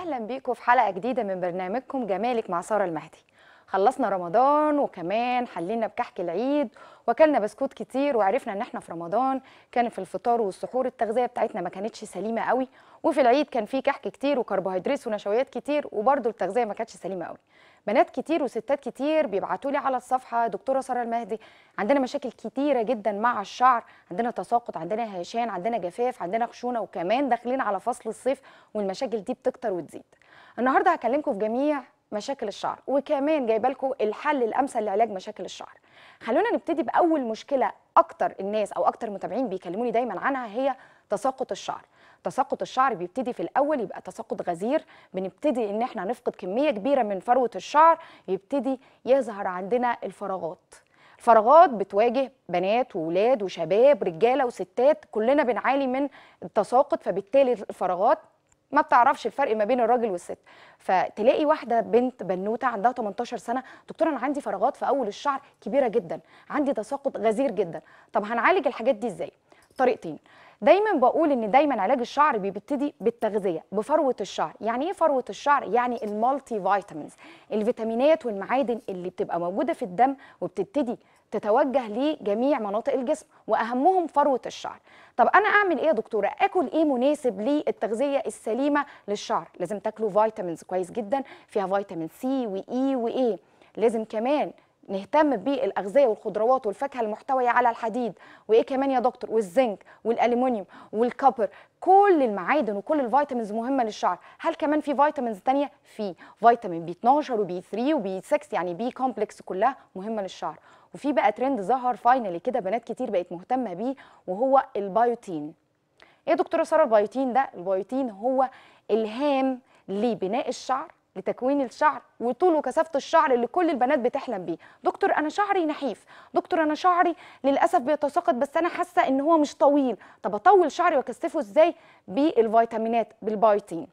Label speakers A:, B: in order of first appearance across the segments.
A: اهلا بيكم في حلقه جديده من برنامجكم جمالك مع ساره المهدي خلصنا رمضان وكمان حلينا بكحك العيد واكلنا بسكوت كتير وعرفنا ان احنا في رمضان كان في الفطار والسحور التغذيه بتاعتنا ما كانتش سليمه قوي وفي العيد كان في كحك كتير وكربوهيدرات ونشويات كتير وبرده التغذيه ما كانتش سليمه قوي بنات كتير وستات كتير بيبعتوا لي على الصفحه دكتوره ساره المهدي عندنا مشاكل كتيره جدا مع الشعر عندنا تساقط عندنا هشان عندنا جفاف عندنا خشونه وكمان داخلين على فصل الصيف والمشاكل دي بتكتر وتزيد النهارده هكلمكم في جميع مشاكل الشعر وكمان جايبه لكم الحل الامثل لعلاج مشاكل الشعر خلونا نبتدي باول مشكله اكتر الناس او اكتر المتابعين بيكلموني دايما عنها هي تساقط الشعر تساقط الشعر بيبتدي في الاول يبقى تساقط غزير بنبتدي ان احنا نفقد كميه كبيره من فروه الشعر يبتدي يظهر عندنا الفراغات فراغات بتواجه بنات وولاد وشباب رجاله وستات كلنا بنعاني من التساقط فبالتالي الفراغات ما بتعرفش الفرق ما بين الراجل والست فتلاقي واحده بنت بنوته عندها 18 سنه دكتور انا عندي فراغات في اول الشعر كبيره جدا عندي تساقط غزير جدا طب هنعالج الحاجات دي ازاي طريقتين دايما بقول ان دايما علاج الشعر بيبتدي بالتغذيه بفروه الشعر يعني ايه فروه الشعر يعني المالتي فيتامينز الفيتامينات والمعادن اللي بتبقى موجوده في الدم وبتبتدي تتوجه لجميع مناطق الجسم واهمهم فروه الشعر طب انا اعمل ايه يا دكتوره اكل ايه مناسب للتغذيه السليمه للشعر لازم تاكلوا فيتامينز كويس جدا فيها فيتامين سي واي وايه لازم كمان نهتم بالاغذيه والخضروات والفاكهه المحتويه على الحديد وايه كمان يا دكتور والزنك والالومنيوم والكبر كل المعادن وكل الفيتامينز مهمه للشعر هل كمان في فيتامينز ثانيه في فيتامين بي 12 وبي 3 وبي 6 يعني بي كومبلكس كلها مهمه للشعر وفي بقى ترند ظهر فاينلي كده بنات كتير بقت مهتمه بيه وهو البايوتين ايه يا دكتوره ساره البايوتين ده البايوتين هو الهام لبناء الشعر لتكوين الشعر وطول وكثافه الشعر اللي كل البنات بتحلم بيه دكتور انا شعري نحيف دكتور انا شعري للاسف بيتساقط بس انا حاسه ان هو مش طويل طب اطول شعري واكثفه ازاي بالفيتامينات بالبايوتين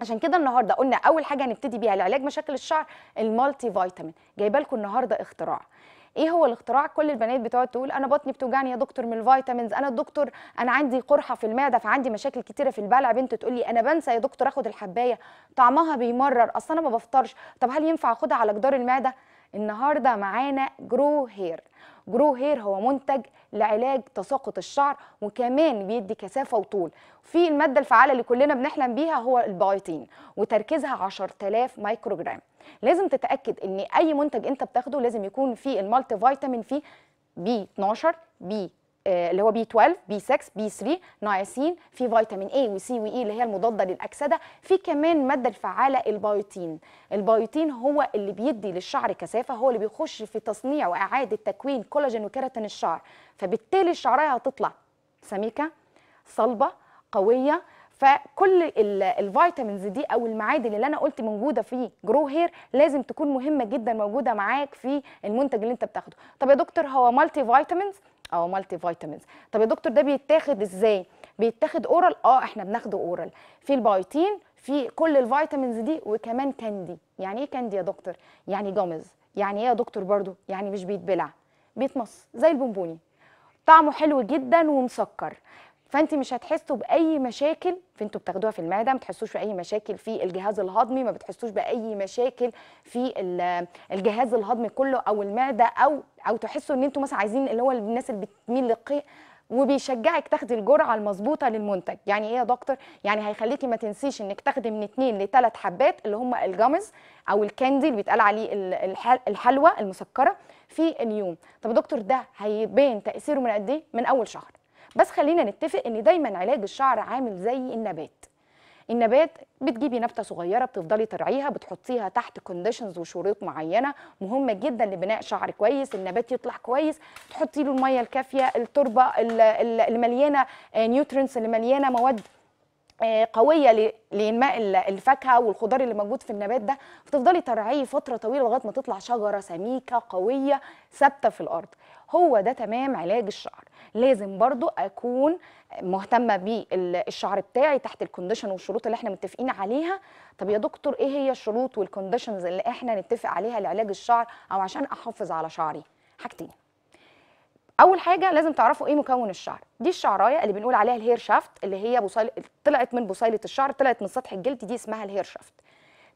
A: عشان كده النهارده قلنا اول حاجه هنبتدي بيها لعلاج مشاكل الشعر المالتي فيتامين جايبه لكم النهارده اختراع ايه هو الاختراع كل البنات بتقعد تقول انا بطني بتوجعني يا دكتور من الفيتامينز انا الدكتور انا عندي قرحه في المعده فعندي مشاكل كتيره في البلع بنت تقول لي انا بنسى يا دكتور اخد الحبايه طعمها بيمرر اصل انا ما بفطرش طب هل ينفع اخدها على جدار المعده النهارده معانا جرو هير جرو هير هو منتج لعلاج تساقط الشعر وكمان بيدي كثافه وطول في الماده الفعاله اللي كلنا بنحلم بيها هو البايوتين وتركيزها 10000 مايكروجرام لازم تتاكد ان اي منتج انت بتاخده لازم يكون فيه المالتي فيتامين فيه بي 12 بي آه، اللي هو بي 12 بي 6 بي 3 نايسين في فيتامين اي وسي واي e اللي هي المضاده للاكسده في كمان ماده الفعاله البايوتين البايوتين هو اللي بيدي للشعر كثافه هو اللي بيخش في تصنيع واعاده تكوين كولاجين وكيراتين الشعر فبالتالي الشعريه هتطلع سميكه صلبه قويه فكل الفيتامينز دي او المعادن اللي انا قلت موجوده في جرو هير لازم تكون مهمه جدا موجوده معاك في المنتج اللي انت بتاخده طب يا دكتور هو مالتي فيتامينز او مالتي فيتامينز طب يا دكتور ده بيتاخد ازاي بيتاخد اورال اه احنا بناخده اورال في البايتين في كل الفيتامينز دي وكمان كاندي يعني ايه كاندي يا دكتور يعني جامز يعني ايه يا دكتور برضو يعني مش بيتبلع بيتمص زي البونبوني طعمه حلو جدا ومسكر فانت مش هتحسوا باي مشاكل فانتوا بتاخدوها في المعده ما بتحسوش باي مشاكل في الجهاز الهضمي ما بتحسوش باي مشاكل في الجهاز الهضمي كله او المعده او او تحسوا ان انتوا مثلا عايزين اللي هو الناس اللي بتميل للقيء وبيشجعك تاخدي الجرعه المظبوطه للمنتج يعني ايه يا دكتور يعني هيخليكي ما تنسيش انك تاخدي من 2 ل 3 حبات اللي هم الجامز او الكاندي اللي بيتقال عليه الحلوى المسكره في اليوم طب يا دكتور ده هيبان تاثيره من قد ايه من اول شهر بس خلينا نتفق ان دايما علاج الشعر عامل زي النبات النبات بتجيبي نبته صغيره بتفضلي ترعيها بتحطيها تحت كونديشنز وشروط معينه مهمه جدا لبناء شعر كويس النبات يطلع كويس تحطي له الميه الكافيه التربه اللي مليانه آه، اللي مليانه مواد آه، قويه لانماء الفاكهه والخضار اللي موجود في النبات ده بتفضلي ترعيه فتره طويله لغايه ما تطلع شجره سميكه قويه ثابته في الارض هو ده تمام علاج الشعر لازم برضو اكون مهتمه بالشعر بتاعي تحت الكونديشن والشروط اللي احنا متفقين عليها طب يا دكتور ايه هي الشروط والكونديشنز اللي احنا نتفق عليها لعلاج الشعر او عشان احافظ على شعري حاجتين اول حاجه لازم تعرفوا ايه مكون الشعر دي الشعرايه اللي بنقول عليها الهير شافت اللي هي بصيل... طلعت من بصيله الشعر طلعت من سطح الجلد دي اسمها الهير شافت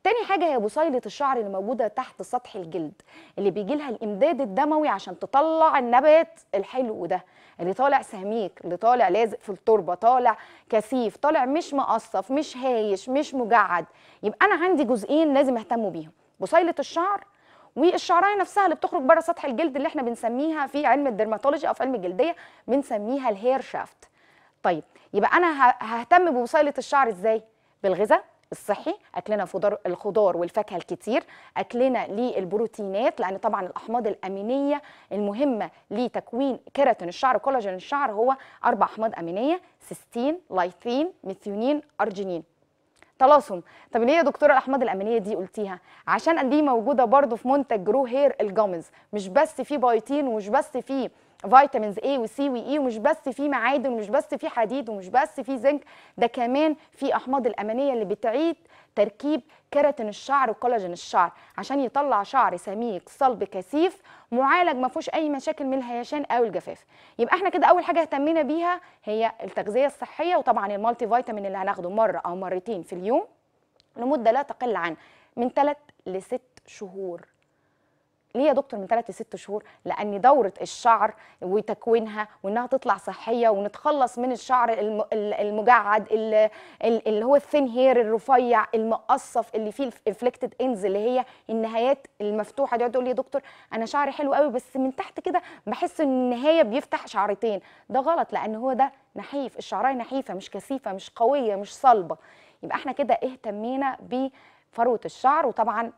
A: تاني حاجه هي بصيله الشعر اللي موجوده تحت سطح الجلد اللي بيجي لها الامداد الدموي عشان تطلع النبات الحلو ده اللي طالع سميك اللي طالع لازق في التربه طالع كثيف طالع مش مقصف مش هايش مش مجعد يبقى انا عندي جزئين لازم اهتم بيهم بصيله الشعر والشعرايه نفسها اللي بتخرج بره سطح الجلد اللي احنا بنسميها في علم الدرماتولوجي او في علم الجلديه بنسميها الهير شافت طيب يبقى انا ههتم بوصيله الشعر ازاي بالغذاء الصحي اكلنا فضار الخضار والفاكهه الكتير اكلنا للبروتينات لان طبعا الاحماض الامينيه المهمه لتكوين كيراتين الشعر كولاجين الشعر هو اربع احماض امينيه سيستين لايثين ميثيونين ارجينين طلاسم طب ليه يا دكتوره الاحماض الامينيه دي قلتيها عشان دي موجوده برضو في منتج جرو هير الجامز مش بس فيه بايتين ومش بس فيه فيتامينز اي وسي وإي ومش بس في معادن ومش بس في حديد ومش بس في زنك ده كمان في أحماض الأمينية اللي بتعيد تركيب كيراتين الشعر وكولاجين الشعر عشان يطلع شعر سميك صلب كثيف معالج ما فيهوش اي مشاكل من الهيشان او الجفاف يبقى احنا كده اول حاجه اهتمينا بيها هي التغذيه الصحيه وطبعا المالتي فيتامين اللي هناخده مره او مرتين في اليوم لمده لا تقل عن من 3 ل 6 شهور ليه يا دكتور من 3 ل 6 شهور لان دوره الشعر وتكوينها وانها تطلع صحيه ونتخلص من الشعر المجعد اللي هو الثين هير الرفيع المقصف اللي فيه الانفليكتد انز اللي هي النهايات المفتوحه دي تقول لي يا دكتور انا شعري حلو قوي بس من تحت كده بحس ان النهايه بيفتح شعرتين ده غلط لان هو ده نحيف الشعرايه نحيفه مش كثيفه مش قويه مش صلبه يبقى احنا كده اهتمينا بفروه الشعر وطبعا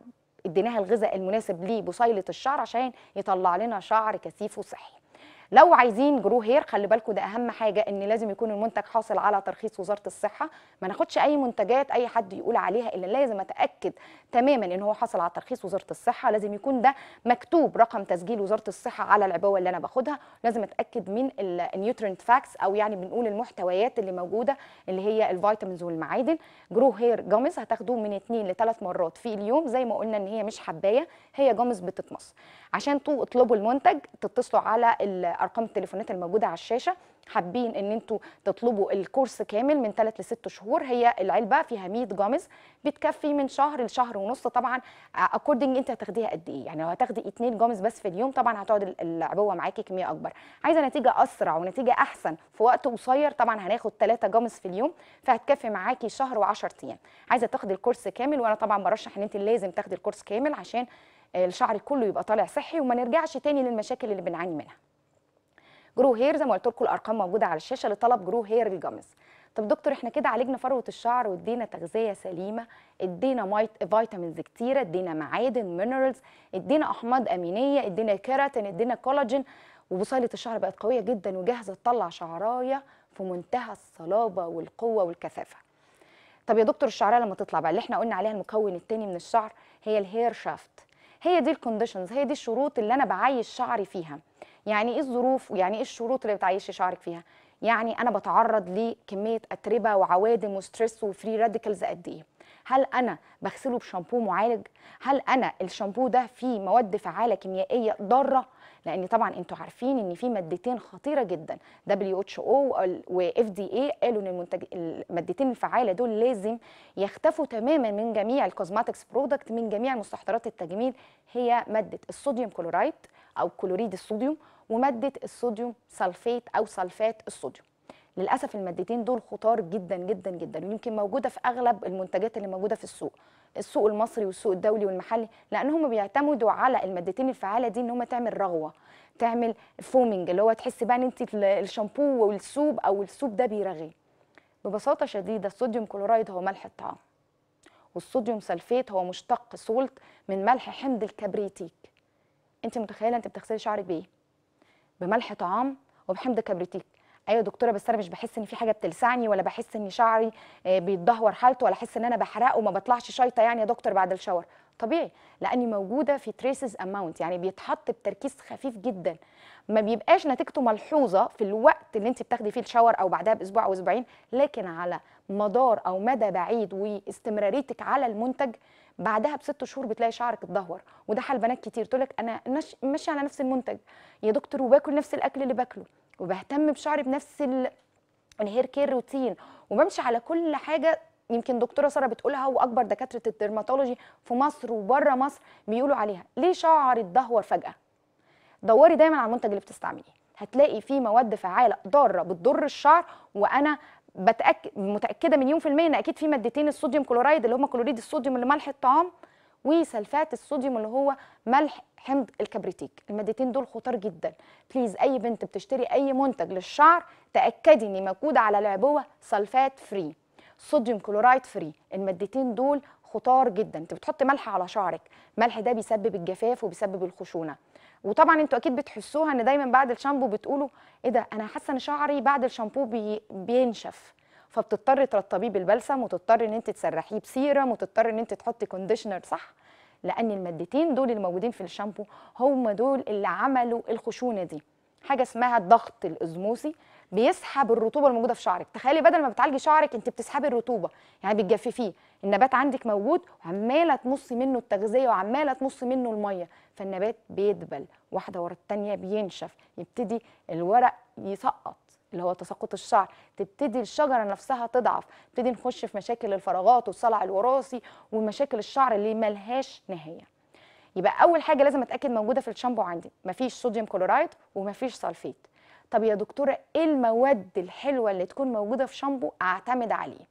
A: اديناها الغذاء المناسب لبصيله الشعر عشان يطلع لنا شعر كثيف وصحي لو عايزين جرو هير خلي بالكم ده اهم حاجه ان لازم يكون المنتج حاصل على ترخيص وزاره الصحه ما ناخدش اي منتجات اي حد يقول عليها الا لازم اتاكد تماما ان هو حاصل على ترخيص وزاره الصحه لازم يكون ده مكتوب رقم تسجيل وزاره الصحه على العبوه اللي انا باخدها لازم اتاكد من النيوترينت فاكس او يعني بنقول المحتويات اللي موجوده اللي هي الفيتامينز والمعادن جرو هير جامز هتاخدوه من 2 ل 3 مرات في اليوم زي ما قلنا ان هي مش حبايه هي جامز بتتمص عشان تطلبوا المنتج تتصلوا على ارقام التليفونات الموجوده على الشاشه حابين ان انتوا تطلبوا الكورس كامل من 3 ل 6 شهور هي العلبه فيها 100 جامز بتكفي من شهر لشهر ونص طبعا اكوردنج آه، انت هتاخديها قد ايه يعني لو هتاخدي 2 جامز بس في اليوم طبعا هتقعد العبوه معاكي كميه اكبر عايزه نتيجه اسرع ونتيجه احسن في وقت قصير طبعا هناخد 3 جامز في اليوم فهتكفي معاكي شهر و10 ايام عايزه تاخدي الكورس كامل وانا طبعا برشح ان انت لازم تاخدي الكورس كامل عشان آه، الشعر كله يبقى طالع صحي وما نرجعش تاني للمشاكل اللي بنعاني منها جرو هير زي ما قلت لكم الارقام موجوده على الشاشه لطلب جرو هير الجمز طب دكتور احنا كده عالجنا فروه الشعر وادينا تغذيه سليمه ادينا مايت... فيتامينز كتيره ادينا معادن مينرالز ادينا احماض امينيه ادينا كيراتين ادينا كولاجين وبصيله الشعر بقت قويه جدا وجاهزه تطلع شعرايه في منتهى الصلابه والقوه والكثافه طب يا دكتور الشعريه لما تطلع بقى اللي احنا قلنا عليها المكون الثاني من الشعر هي الهير شافت هي دي الكونديشنز هي دي الشروط اللي انا بعيش شعري فيها يعني ايه الظروف ويعني ايه الشروط اللي بتعيشي شعرك فيها يعني انا بتعرض لكميه اتربه وعوادم وستريس وفري راديكلز قد ايه هل انا بغسله بشامبو معالج هل انا الشامبو ده فيه مواد فعاله كيميائيه ضاره لان طبعا انتوا عارفين ان في مادتين خطيره جدا دبليو اتش او واف دي اي قالوا ان المنتج المادتين الفعاله دول لازم يختفوا تماما من جميع الكوزماتكس برودكت من جميع مستحضرات التجميل هي ماده الصوديوم كلورايد أو كلوريد الصوديوم ومادة الصوديوم سلفيت أو سلفات الصوديوم للأسف المادتين دول خطار جدا جدا جدا ويمكن موجودة في أغلب المنتجات اللي موجودة في السوق السوق المصري والسوق الدولي والمحلي لأن هم بيعتمدوا على المادتين الفعالة دي إن هم تعمل رغوة تعمل فومينج اللي هو تحس بقى إن أنت الشامبو والسوب أو السوب ده بيرغي ببساطة شديدة الصوديوم كلورايد هو ملح الطعام والصوديوم سلفيت هو مشتق سولت من ملح حمض الكبريتيك انت متخيله انت بتغسلي شعرك بايه بملح طعام وبحمض كبريتيك ايوه دكتوره بس انا مش بحس ان في حاجه بتلسعني ولا بحس ان شعري آه، بيتدهور حالته ولا احس ان انا بحرقه وما بطلعش شيطه يعني يا دكتور بعد الشاور طبيعي لاني موجوده في تريسز اماونت يعني بيتحط بتركيز خفيف جدا ما بيبقاش نتيجته ملحوظه في الوقت اللي انت بتاخدي فيه الشاور او بعدها باسبوع او اسبوعين لكن على مدار او مدى بعيد واستمراريتك على المنتج بعدها بست شهور بتلاقي شعرك اتدهور وده حال بنات كتير تقول لك انا ماشيه على نفس المنتج يا دكتور وباكل نفس الاكل اللي باكله وبهتم بشعري بنفس الهير كير روتين وبمشي على كل حاجه يمكن دكتوره ساره بتقولها واكبر دكاتره الدرماتولوجي في مصر وبره مصر بيقولوا عليها ليه شعري اتدهور فجاه دوري دايما على المنتج اللي بتستعمليه هتلاقي فيه مواد فعاله ضاره بتضر الشعر وانا بتاكد متاكده مليون في الميه ان اكيد في مادتين الصوديوم كلورايد اللي هم كلوريد الصوديوم اللي ملح الطعام وسلفات الصوديوم اللي هو ملح حمض الكبريتيك المادتين دول خطار جدا بليز اي بنت بتشتري اي منتج للشعر تاكدي ان موجود على العبوه سلفات فري صوديوم كلورايد فري المادتين دول خطار جدا انت بتحطي ملح على شعرك الملح ده بيسبب الجفاف وبيسبب الخشونه وطبعا انتوا اكيد بتحسوها ان دايما بعد الشامبو بتقولوا ايه ده انا حاسه ان شعري بعد الشامبو بي بينشف فبتضطري ترطبيه بالبلسم وتضطري ان انت تسرحيه بسيرم وتضطري ان انت تحطي كونديشنر صح لان المادتين دول الموجودين في الشامبو هم دول اللي عملوا الخشونه دي حاجه اسمها الضغط الاسموسي بيسحب الرطوبه الموجوده في شعرك تخيلي بدل ما بتعالجي شعرك انت بتسحبي الرطوبه يعني بتجففيه النبات عندك موجود وعماله تمصي منه التغذيه وعماله تمصي منه الميه فالنبات بيدبل واحدة ورا الثانيه بينشف يبتدي الورق يسقط اللي هو تساقط الشعر تبتدي الشجره نفسها تضعف تبتدي نخش في مشاكل الفراغات والصلع الوراثي ومشاكل الشعر اللي ملهاش نهايه يبقى اول حاجه لازم اتاكد موجوده في الشامبو عندي مفيش صوديوم كلورايد ومفيش سلفيت طب يا دكتوره ايه المواد الحلوه اللي تكون موجوده في شامبو اعتمد عليه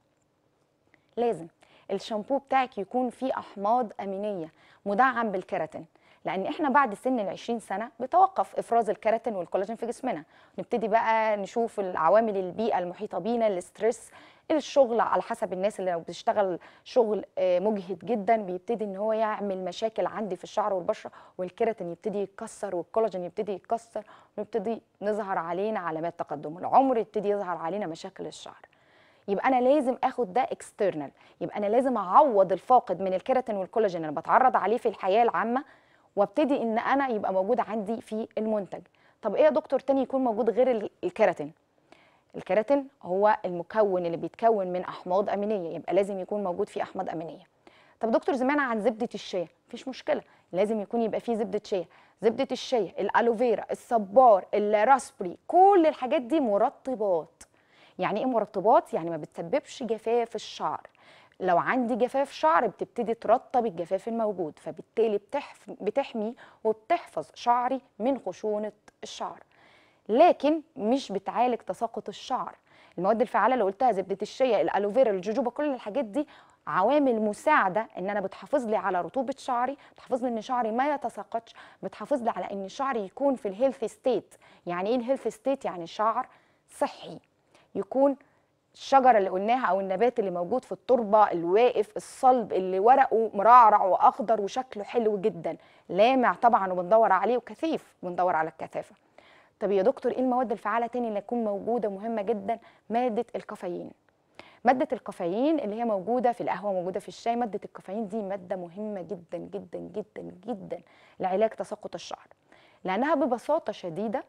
A: لازم الشامبو بتاعك يكون فيه احماض امينيه مدعم بالكيراتين لان احنا بعد سن ال 20 سنه بتوقف افراز الكيراتين والكولاجين في جسمنا نبتدي بقى نشوف العوامل البيئه المحيطه بينا الاسترس الشغل على حسب الناس اللي لو بتشتغل شغل آه، مجهد جدا بيبتدي ان هو يعمل مشاكل عندي في الشعر والبشره والكيراتين يبتدي يتكسر والكولاجين يبتدي يتكسر ويبتدي نظهر علينا علامات تقدم العمر يبتدي يظهر علينا مشاكل الشعر يبقى انا لازم اخد ده اكسترنال يبقى انا لازم اعوض الفاقد من الكيراتين والكولاجين اللي بتعرض عليه في الحياه العامه وابتدي ان انا يبقى موجود عندي في المنتج طب ايه يا دكتور تاني يكون موجود غير الكيراتين الكيراتين هو المكون اللي بيتكون من احماض امينيه يبقى لازم يكون موجود فيه احماض امينيه طب دكتور زمان عن زبده الشيا مفيش مشكله لازم يكون يبقى فيه زبده شيا زبده الشيا الالوفيرا الصبار الراسبري كل الحاجات دي مرطبات يعني ايه مرطبات يعني ما بتسببش جفاف الشعر لو عندي جفاف شعر بتبتدي ترطب الجفاف الموجود فبالتالي بتحمي وبتحفظ شعري من خشونة الشعر لكن مش بتعالج تساقط الشعر المواد الفعاله اللي قلتها زبده الشيا الالوفيرا الجوجوبا كل الحاجات دي عوامل مساعده ان انا بتحافظ لي على رطوبه شعري بتحافظ لي ان شعري ما يتساقطش بتحافظ لي على ان شعري يكون في الهيلث ستيت يعني ايه الهيلث ستيت يعني شعر صحي يكون الشجره اللي قلناها او النبات اللي موجود في التربه الواقف الصلب اللي ورقه مرعرع واخضر وشكله حلو جدا لامع طبعا وبندور عليه وكثيف بندور على الكثافه طب يا دكتور ايه المواد الفعاله تاني اللي تكون موجوده مهمه جدا ماده الكافيين ماده الكافيين اللي هي موجوده في القهوه موجوده في الشاي ماده الكافيين دي ماده مهمه جدا جدا جدا جدا لعلاج تساقط الشعر لانها ببساطه شديده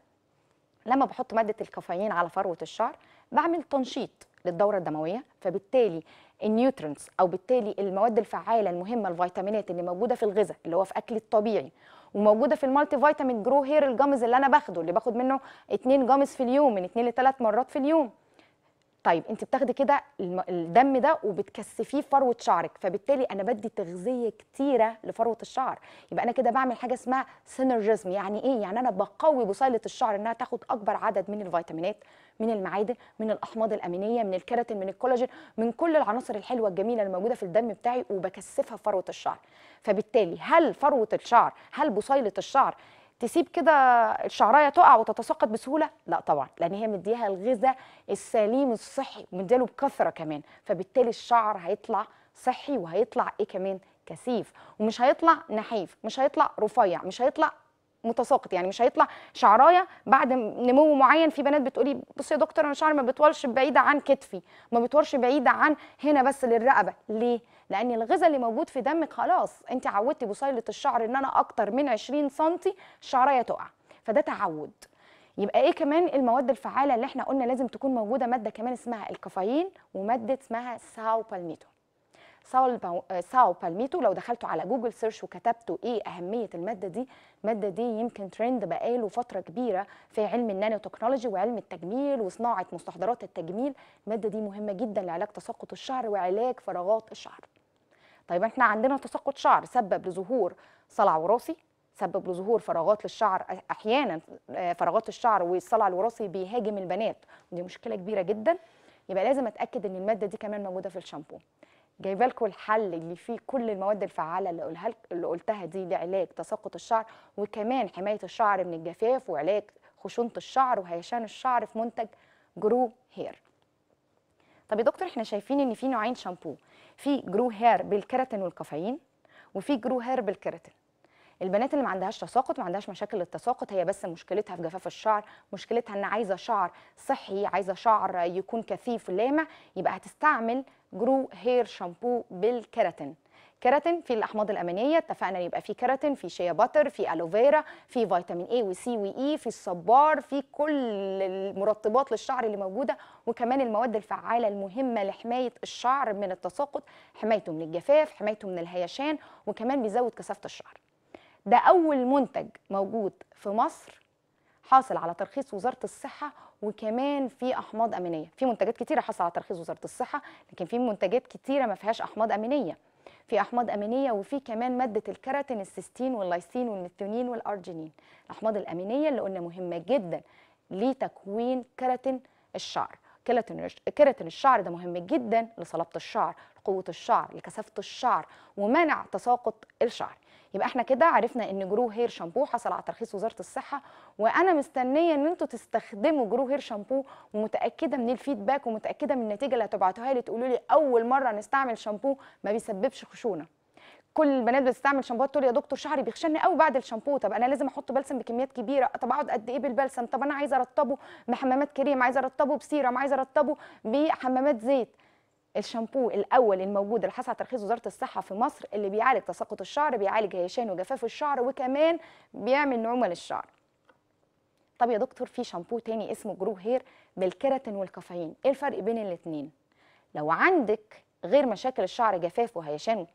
A: لما بحط ماده الكافيين على فروه الشعر بعمل تنشيط للدوره الدمويه فبالتالي النيوترينتس او بالتالي المواد الفعاله المهمه الفيتامينات اللي موجوده في الغذاء اللي هو في اكل الطبيعي وموجوده في المالتي فيتامين جرو هير الجامز اللي انا باخده اللي باخد منه اثنين جامز في اليوم من اثنين لثلاث مرات في اليوم طيب انت بتاخدي كده الدم ده وبتكثفيه فروه شعرك فبالتالي انا بدي تغذيه كتيره لفروه الشعر يبقى انا كده بعمل حاجه اسمها سينرجيزم يعني ايه يعني انا بقوي بصيله الشعر انها تاخد اكبر عدد من الفيتامينات من المعادن من الاحماض الامينيه من الكيراتين من الكولاجين من كل العناصر الحلوه الجميله الموجوده في الدم بتاعي وبكثفها في فروه الشعر فبالتالي هل فروه الشعر هل بصيله الشعر تسيب كده الشعرايه تقع وتتساقط بسهوله لا طبعا لان هي مديها الغذاء السليم الصحي ومدياله بكثره كمان فبالتالي الشعر هيطلع صحي وهيطلع ايه كمان كثيف ومش هيطلع نحيف مش هيطلع رفيع مش هيطلع متساقط يعني مش هيطلع شعرايه بعد نمو معين في بنات بتقولي بصي يا دكتور انا شعري ما بيطولش بعيده عن كتفي ما بيطولش بعيده عن هنا بس للرقبه ليه لان الغذاء اللي موجود في دمك خلاص انت عودتي بصيله الشعر ان انا اكتر من 20 سم شعرايه تقع فده تعود يبقى ايه كمان المواد الفعاله اللي احنا قلنا لازم تكون موجوده ماده كمان اسمها الكافيين وماده اسمها ساو بالميتو آه، ساو بالميتو لو دخلتوا على جوجل سيرش وكتبتوا ايه اهميه الماده دي الماده دي يمكن ترند بقاله فتره كبيره في علم النانو تكنولوجي وعلم التجميل وصناعه مستحضرات التجميل الماده دي مهمه جدا لعلاج تساقط الشعر وعلاج فراغات الشعر طيب احنا عندنا تساقط شعر سبب لظهور صلع وراثي سبب لظهور فراغات للشعر احيانا آه، فراغات الشعر والصلع الوراثي بيهاجم البنات ودي مشكله كبيره جدا يبقى لازم اتاكد ان الماده دي كمان موجوده في الشامبو جايبه لكم الحل اللي فيه كل المواد الفعاله اللي قلها اللي قلتها دي لعلاج تساقط الشعر وكمان حمايه الشعر من الجفاف وعلاج خشونه الشعر وهيشان الشعر في منتج جرو هير طب يا دكتور احنا شايفين ان في نوعين شامبو في جرو هير بالكيراتين والكافيين وفي جرو هير بالكيراتين البنات اللي ما عندهاش تساقط ما عندهاش مشاكل للتساقط هي بس مشكلتها في جفاف الشعر مشكلتها ان عايزه شعر صحي عايزه شعر يكون كثيف لامع يبقى هتستعمل جرو هير شامبو بالكيراتين كيراتين في الاحماض الامينيه اتفقنا يبقى في كيراتين في شيا باتر في الوفيرا في فيتامين اي وسي واي في الصبار في كل المرطبات للشعر اللي موجوده وكمان المواد الفعاله المهمه لحمايه الشعر من التساقط حمايته من الجفاف حمايته من الهيشان وكمان بيزود كثافه الشعر ده أول منتج موجود في مصر حاصل على ترخيص وزارة الصحة وكمان في أحماض أمينية في منتجات كتيرة حاصل على ترخيص وزارة الصحة لكن في منتجات كتيرة ما فيهاش أحماض أمينية في أحماض أمينية وفي كمان مادة الكراتين السيستين واللايسين والميثيونين والأرجينين الأحماض الأمينية اللي قلنا مهمة جدا لتكوين كراتين الشعر كيراتين الشعر ده مهم جدا لصلابة الشعر لقوة الشعر لكثافة الشعر ومنع تساقط الشعر يبقى احنا كده عرفنا ان جرو هير شامبو حصل على ترخيص وزاره الصحه وانا مستنيه ان انتوا تستخدموا جرو هير شامبو ومتاكده من الفيدباك ومتاكده من النتيجه اللي هتبعتوها لي تقولوا لي اول مره نستعمل شامبو ما بيسببش خشونه كل البنات بتستعمل شامبوات تقول يا دكتور شعري بيخشني قوي بعد الشامبو طب انا لازم احط بلسم بكميات كبيره طب اقعد قد ايه بالبلسم طب انا عايزه ارطبه بحمامات كريم عايزه ارطبه بسيرم عايزه ارطبه بحمامات زيت الشامبو الاول الموجود اللي حصل ترخيص وزاره الصحه في مصر اللي بيعالج تساقط الشعر بيعالج هيشان وجفاف الشعر وكمان بيعمل نعومه للشعر طب يا دكتور في شامبو تاني اسمه جرو هير بالكيراتين والكافيين ايه الفرق بين الاثنين لو عندك غير مشاكل الشعر جفاف وهيشان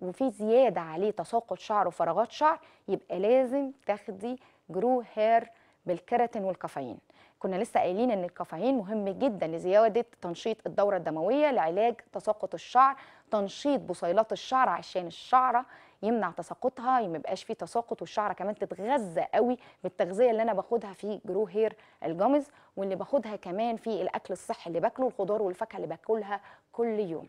A: وفي زياده عليه تساقط شعر وفراغات شعر يبقى لازم تاخدي جرو هير بالكيراتين والكافيين كنا لسه قايلين ان الكافيين مهم جدا لزياده تنشيط الدوره الدمويه لعلاج تساقط الشعر تنشيط بصيلات الشعر عشان الشعره يمنع تساقطها ما يبقاش فيه تساقط والشعره كمان تتغذى قوي بالتغذيه اللي انا باخدها في جرو هير الجامز واللي باخدها كمان في الاكل الصحي اللي باكله الخضار والفاكهه اللي باكلها كل يوم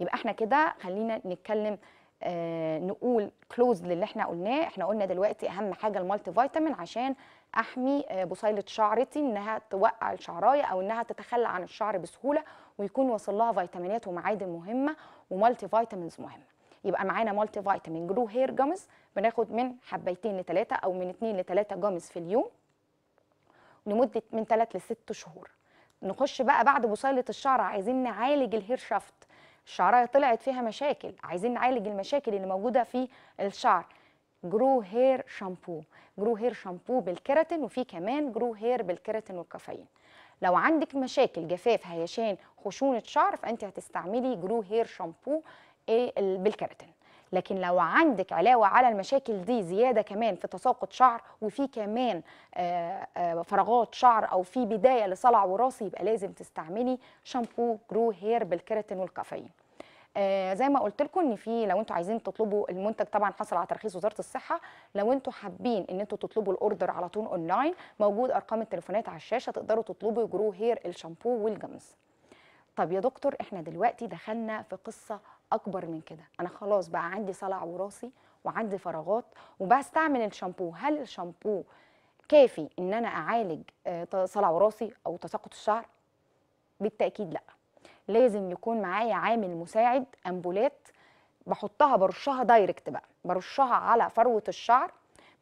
A: يبقى احنا كده خلينا نتكلم آه نقول كلوز للي احنا قلناه احنا قلنا دلوقتي اهم حاجه المالتي فيتامين عشان احمي آه، بصيله شعرتي انها توقع الشعرايه او انها تتخلى عن الشعر بسهوله ويكون وصل لها فيتامينات ومعادن مهمه ومالتي فيتامينز مهمه يبقى معانا مالتي فيتامين جرو هير جامز بناخد من حبيتين لثلاثه او من اثنين لثلاثه جامز في اليوم لمده من ثلاث لست شهور نخش بقى بعد بصيله الشعر عايزين نعالج الهير شافت الشعرايه طلعت فيها مشاكل عايزين نعالج المشاكل اللي موجوده في الشعر جرو هير شامبو جرو هير شامبو بالكيراتين وفي كمان جرو هير بالكيراتين والكافيين لو عندك مشاكل جفاف هيشان خشونه شعر فانت هتستعملي جرو هير شامبو بالكيراتين لكن لو عندك علاوه على المشاكل دي زياده كمان في تساقط شعر وفي كمان آه، آه، فراغات شعر او في بدايه لصلع وراثي يبقى لازم تستعملي شامبو جرو هير بالكيراتين والكافيين آه زي ما قلت لكم ان في لو انتوا عايزين تطلبوا المنتج طبعا حصل على ترخيص وزاره الصحه لو انتوا حابين ان انتوا تطلبوا الاوردر على طول اونلاين موجود ارقام التليفونات على الشاشه تقدروا تطلبوا جرو هير الشامبو والجمز طب يا دكتور احنا دلوقتي دخلنا في قصه اكبر من كده انا خلاص بقى عندي صلع وراثي وعندي فراغات وبستعمل الشامبو هل الشامبو كافي ان انا اعالج آه، صلع وراثي او تساقط الشعر بالتاكيد لا لازم يكون معايا عامل مساعد امبولات بحطها برشها دايركت بقى برشها على فروه الشعر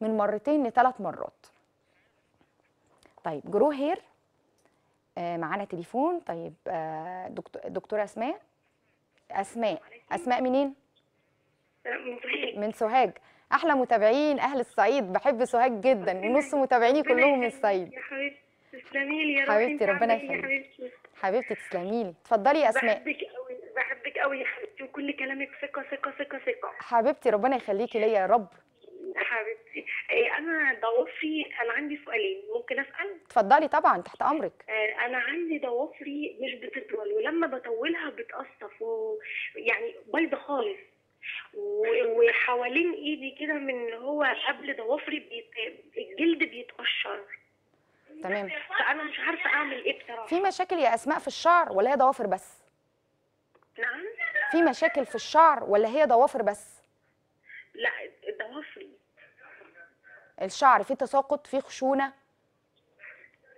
A: من مرتين لثلاث مرات طيب جرو هير آه معانا تليفون طيب آه دكتوره اسماء اسماء اسماء منين من سوهاج احلى متابعين اهل الصعيد بحب سوهاج جدا ونص متابعيني كلهم من الصعيد يا حبيبتي تسلمي لي يا حبيبتي ربنا إيه يخليك حبيبتي تسلمي لي اتفضلي يا اسماء بحبك قوي بحبك قوي يا حبيبتي وكل كلامك ثقه ثقه ثقه ثقه حبيبتي ربنا يخليكي ليا يا رب حبيبتي إيه، انا ضوافري انا عندي سؤالين ممكن اسال اتفضلي طبعا تحت امرك آه، انا عندي ضوافري مش بتطول ولما بطولها بتقصف ويعني بيضه خالص وحوالين ايدي كده من هو قبل ضوافري بيت... الجلد بيتقشر تمام فانا مش عارفه اعمل ايه بصراحه في مشاكل يا اسماء في الشعر ولا هي ضوافر بس نعم في مشاكل في الشعر ولا هي ضوافر بس لا الضوافر الشعر فيه تساقط فيه خشونه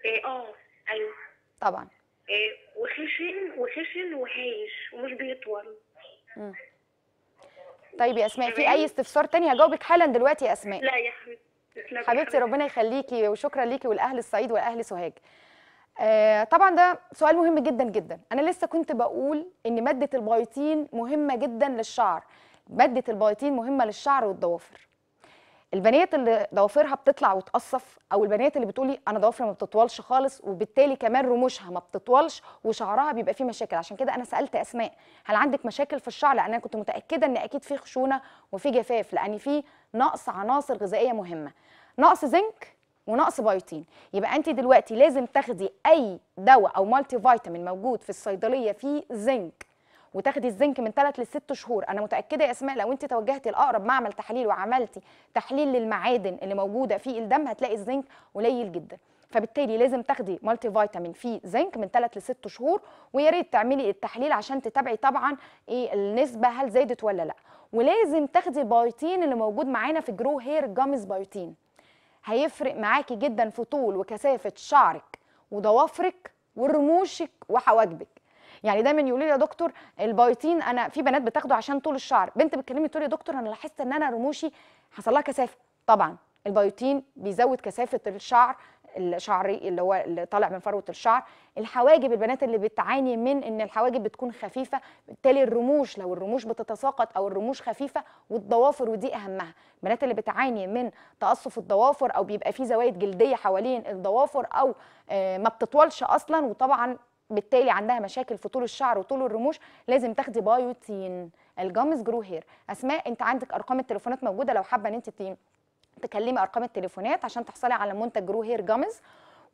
A: ايه اه ايوه طبعا إيه وخشن وخشن وهايش ومش بيطول مم. طيب يا اسماء في اي استفسار تاني هجاوبك حالا دلوقتي يا اسماء لا يا حبيبتي حبيبتي ربنا يخليكي وشكرا ليكي والاهل الصعيد واهل سوهاج آه، طبعا ده سؤال مهم جدا جدا انا لسه كنت بقول ان ماده البيوتين مهمه جدا للشعر ماده البيوتين مهمه للشعر والضوافر البنات اللي ضوافرها بتطلع وتقصف او البنات اللي بتقولي انا ضوافري ما بتطولش خالص وبالتالي كمان رموشها ما بتطولش وشعرها بيبقى فيه مشاكل عشان كده انا سالت اسماء هل عندك مشاكل في الشعر لان انا كنت متاكده ان اكيد في خشونه وفي جفاف لان في نقص عناصر غذائيه مهمه نقص زنك ونقص بايوتين يبقى انت دلوقتي لازم تاخدي اي دواء او مالتي فيتامين موجود في الصيدليه فيه زنك وتاخدي الزنك من 3 ل 6 شهور انا متاكده يا اسماء لو انت توجهتي لاقرب معمل تحليل وعملتي تحليل للمعادن اللي موجوده في الدم هتلاقي الزنك قليل جدا فبالتالي لازم تاخدي مالتي فيتامين فيه زنك من 3 ل 6 شهور ويا ريت تعملي التحليل عشان تتابعي طبعا ايه النسبه هل زادت ولا لا ولازم تاخدي البيوتين اللي موجود معانا في جرو هير جامز بايوتين هيفرق معاكي جدا في طول وكثافه شعرك وضوافرك ورموشك وحواجبك يعني دايما يقولوا لي يا دكتور البايتين انا في بنات بتاخده عشان طول الشعر بنت بتكلمني تقول يا دكتور انا لاحظت ان انا رموشي حصل لها كثافه طبعا البيوتين بيزود كثافه الشعر الشعري اللي هو اللي طالع من فروه الشعر الحواجب البنات اللي بتعاني من ان الحواجب بتكون خفيفه بالتالي الرموش لو الرموش بتتساقط او الرموش خفيفه والضوافر ودي اهمها البنات اللي بتعاني من تقصف الضوافر او بيبقى في زوايد جلديه حوالين الضوافر او آه، ما بتطولش اصلا وطبعا بالتالي عندها مشاكل في طول الشعر وطول الرموش لازم تاخدي بايوتين الجامز جرو هير اسماء انت عندك ارقام التليفونات موجوده لو حابه ان انت تكلمي ارقام التليفونات عشان تحصلي على منتج جرو هير جامز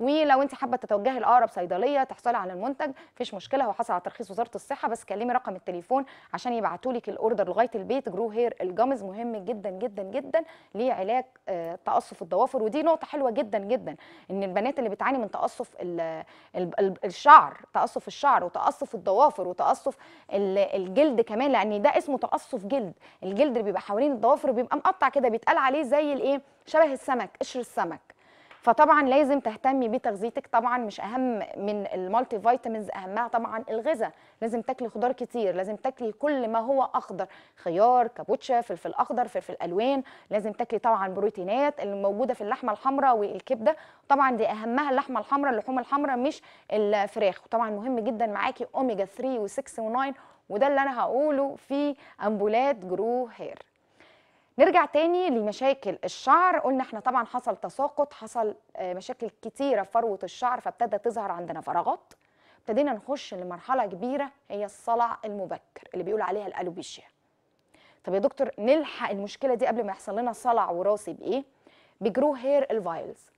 A: ولو انت حابه تتوجهي لاقرب صيدليه تحصلي على المنتج مفيش مشكله هو حصل على ترخيص وزاره الصحه بس كلمي رقم التليفون عشان يبعتوا لك الاوردر لغايه البيت جرو هير الجمز مهم جدا جدا جدا لعلاج آه، تقصف الضوافر ودي نقطه حلوه جدا جدا ان البنات اللي بتعاني من تقصف الشعر تقصف الشعر وتقصف الضوافر وتقصف الجلد كمان لان ده اسمه تقصف جلد الجلد اللي بيبقى حوالين الضوافر بيبقى مقطع كده بيتقال عليه زي الايه شبه السمك قشر السمك فطبعا لازم تهتمي بتغذيتك طبعا مش اهم من المالتي فيتامينز اهمها طبعا الغذاء لازم تاكلي خضار كتير لازم تاكلي كل ما هو اخضر خيار كابوتشا فلفل اخضر فلفل الوان لازم تاكلي طبعا بروتينات اللي موجوده في اللحمه الحمراء والكبده طبعا دي اهمها اللحمه الحمراء اللحوم الحمراء مش الفراخ وطبعا مهم جدا معاكي اوميجا 3 و6 و9 وده اللي انا هقوله في امبولات جرو هير نرجع تاني لمشاكل الشعر قلنا احنا طبعا حصل تساقط حصل آه، مشاكل كتيره في فروه الشعر فابتدى تظهر عندنا فراغات ابتدينا نخش لمرحله كبيره هي الصلع المبكر اللي بيقول عليها الالوبيشيا طب يا دكتور نلحق المشكله دي قبل ما يحصل لنا صلع وراثي بايه بجرو هير الفايلز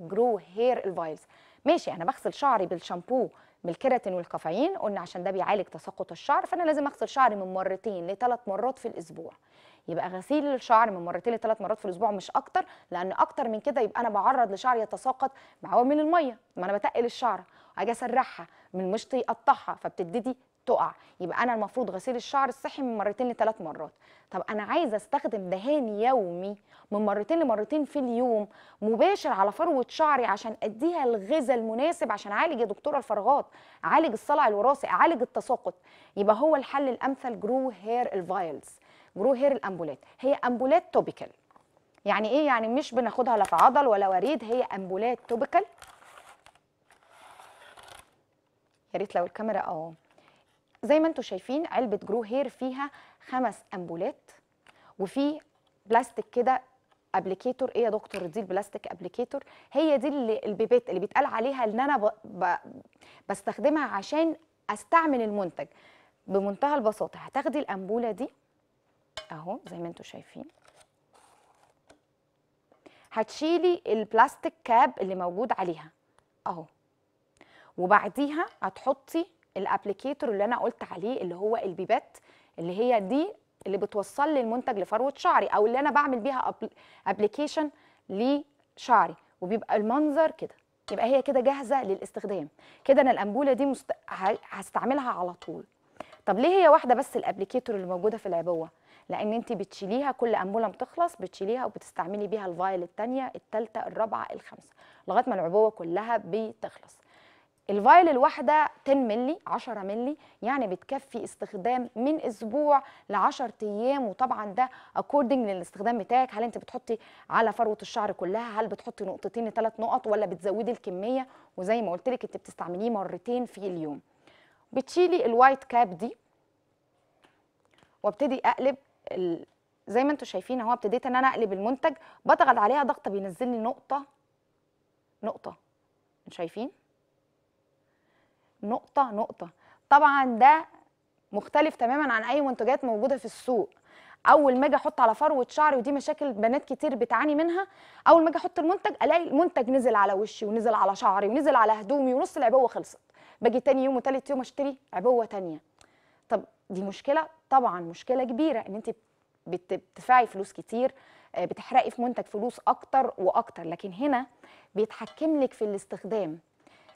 A: جرو هير الفايلز ماشي انا بغسل شعري بالشامبو بالكيراتين والكافيين قلنا عشان ده بيعالج تساقط الشعر فانا لازم اغسل شعري من مرتين لثلاث مرات في الاسبوع يبقى غسيل الشعر من مرتين لثلاث مرات في الاسبوع مش اكتر لان اكتر من كده يبقى انا بعرض لشعر يتساقط بعوامل الميه ما انا بتقل الشعره اجي اسرحها من مشط يقطعها فبتبتدي تقع يبقى انا المفروض غسيل الشعر الصحي من مرتين لثلاث مرات طب انا عايزه استخدم دهان يومي من مرتين لمرتين في اليوم مباشر على فروه شعري عشان اديها الغذاء المناسب عشان اعالج يا دكتوره الفراغات اعالج الصلع الوراثي اعالج التساقط يبقى هو الحل الامثل جرو هير الفايلز جرو هير الامبولات هي امبولات توبيكال يعني ايه يعني مش بناخدها لا في عضل ولا وريد هي امبولات توبيكال يا ريت لو الكاميرا اهو زي ما انتم شايفين علبه جرو هير فيها خمس امبولات وفي بلاستيك كده ابليكيتور ايه يا دكتور دي البلاستيك ابليكيتور هي دي اللي البيبات اللي بيتقال عليها ان انا ب... ب... بستخدمها عشان استعمل المنتج بمنتهى البساطه هتاخدي الامبوله دي اهو زي ما انتم شايفين هتشيلي البلاستيك كاب اللي موجود عليها اهو وبعديها هتحطي الابليكيتور اللي انا قلت عليه اللي هو البيبات اللي هي دي اللي بتوصل لي المنتج لفروه شعري او اللي انا بعمل بيها ابلكيشن لشعري وبيبقى المنظر كده يبقى هي كده جاهزه للاستخدام كده انا الانبوله دي مست... هستعملها على طول طب ليه هي واحده بس الابلكيتور اللي موجوده في العبوه لان انت بتشيليها كل انبوله بتخلص بتشيليها وبتستعملي بيها الفايل الثانيه الثالثه الرابعه الخامسه لغايه ما العبوه كلها بتخلص الفايل الواحده 10 ملي 10 ملي يعني بتكفي استخدام من اسبوع ل 10 ايام وطبعا ده اكوردنج للاستخدام بتاعك هل انت بتحطي على فروه الشعر كلها هل بتحطي نقطتين لثلاث نقط ولا بتزودي الكميه وزي ما قلت لك انت بتستعمليه مرتين في اليوم بتشيلي الوايت كاب دي وابتدي اقلب زي ما انتم شايفين اهو ابتديت ان انا اقلب المنتج بضغط عليها ضغطه بينزل لي نقطه نقطه شايفين نقطه نقطه طبعا ده مختلف تماما عن اي منتجات موجوده في السوق اول ما اجي احط على فروه شعري ودي مشاكل بنات كتير بتعاني منها اول ما اجي احط المنتج الاقي المنتج نزل على وشي ونزل على شعري ونزل على هدومي ونص العبوه خلصت باجي تاني يوم وتالت يوم اشتري عبوه تانيه طب دي مشكله طبعا مشكله كبيره ان انت بتدفعي فلوس كتير آه، بتحرقي في منتج فلوس اكتر واكتر لكن هنا بيتحكم لك في الاستخدام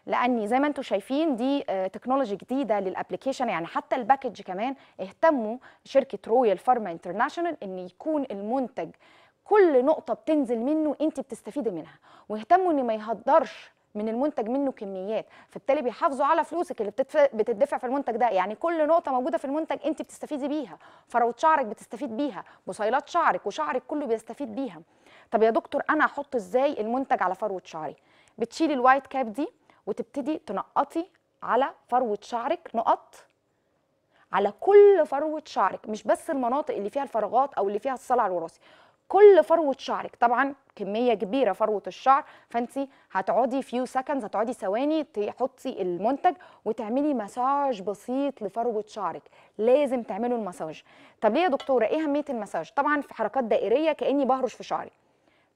A: لاني زي ما انتم شايفين دي تكنولوجي آه، جديده للابلكيشن يعني حتى الباكج كمان اهتموا شركه رويال فارما انترناشونال ان يكون المنتج كل نقطه بتنزل منه انت بتستفيدي منها واهتموا ان ما يهدرش من المنتج منه كميات فبالتالي بيحافظوا على فلوسك اللي بتدفع في المنتج ده يعني كل نقطه موجوده في المنتج انت بتستفيدي بيها فروه شعرك بتستفيد بيها بصيلات شعرك وشعرك كله بيستفيد بيها طب يا دكتور انا احط ازاي المنتج على فروه شعري بتشيلي الوايت كاب دي وتبتدي تنقطي على فروه شعرك نقط على كل فروه شعرك مش بس المناطق اللي فيها الفراغات او اللي فيها الصلع الوراثي كل فروه شعرك طبعا كميه كبيره فروه الشعر فانت هتقعدي فيو سكندز هتقعدي ثواني تحطي المنتج وتعملي مساج بسيط لفروه شعرك لازم تعملوا المساج طب ليه يا دكتوره ايه اهميه المساج طبعا في حركات دائريه كاني بهرش في شعري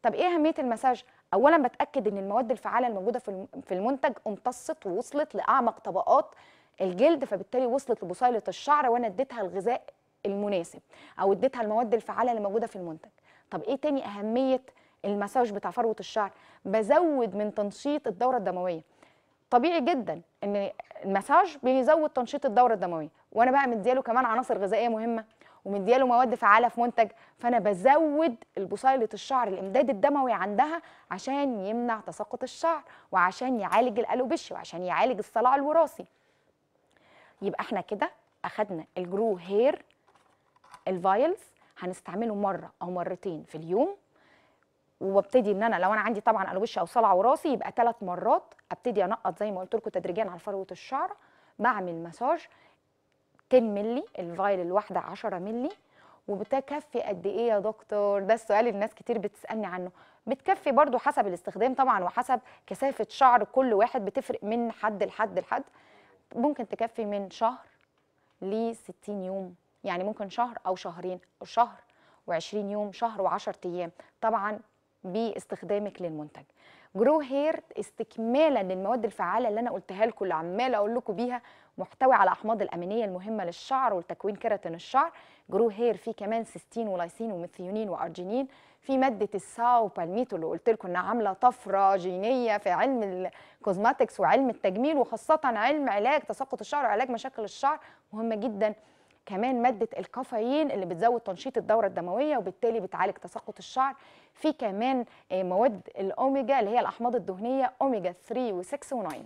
A: طب ايه اهميه المساج اولا بتاكد ان المواد الفعاله الموجوده في المنتج امتصت ووصلت لاعمق طبقات الجلد فبالتالي وصلت لبصيله الشعر وانا اديتها الغذاء المناسب او اديتها المواد الفعاله اللي موجوده في المنتج طب ايه تاني اهميه المساج بتاع فروه الشعر بزود من تنشيط الدوره الدمويه طبيعي جدا ان المساج بيزود تنشيط الدوره الدمويه وانا بقى مدياله كمان عناصر غذائيه مهمه ومدياله مواد فعاله في منتج فانا بزود البصيله الشعر الامداد الدموي عندها عشان يمنع تساقط الشعر وعشان يعالج الالوبيشيا وعشان يعالج الصلع الوراثي يبقى احنا كده اخدنا الجرو هير الفايلز هنستعمله مره او مرتين في اليوم وابتدي ان انا لو انا عندي طبعا الوش او صلع وراسي يبقى ثلاث مرات ابتدي انقط زي ما قلت لكم تدريجيا على فروه الشعر بعمل مساج 10 مللي الفايل الواحده 10 مللي وبتكفي قد ايه يا دكتور ده السؤال الناس كتير بتسالني عنه بتكفي برضو حسب الاستخدام طبعا وحسب كثافه شعر كل واحد بتفرق من حد لحد لحد ممكن تكفي من شهر ل 60 يوم يعني ممكن شهر او شهرين او شهر و20 يوم شهر و10 ايام طبعا باستخدامك للمنتج جرو هير استكمالا للمواد الفعاله اللي انا قلتها لكم اللي عمال اقول لكم بيها محتوي على احماض الامينيه المهمه للشعر ولتكوين كيراتين الشعر جرو هير فيه كمان سيستين ولايسين وميثيونين وارجينين في ماده الساو بالميتو اللي قلت لكم انها عامله طفره جينيه في علم الكوزماتكس وعلم التجميل وخاصه علم علاج تساقط الشعر وعلاج مشاكل الشعر مهمه جدا كمان ماده الكافيين اللي بتزود تنشيط الدوره الدمويه وبالتالي بتعالج تساقط الشعر في كمان آه، مواد الاوميجا اللي هي الاحماض الدهنيه اوميجا 3 و6 و9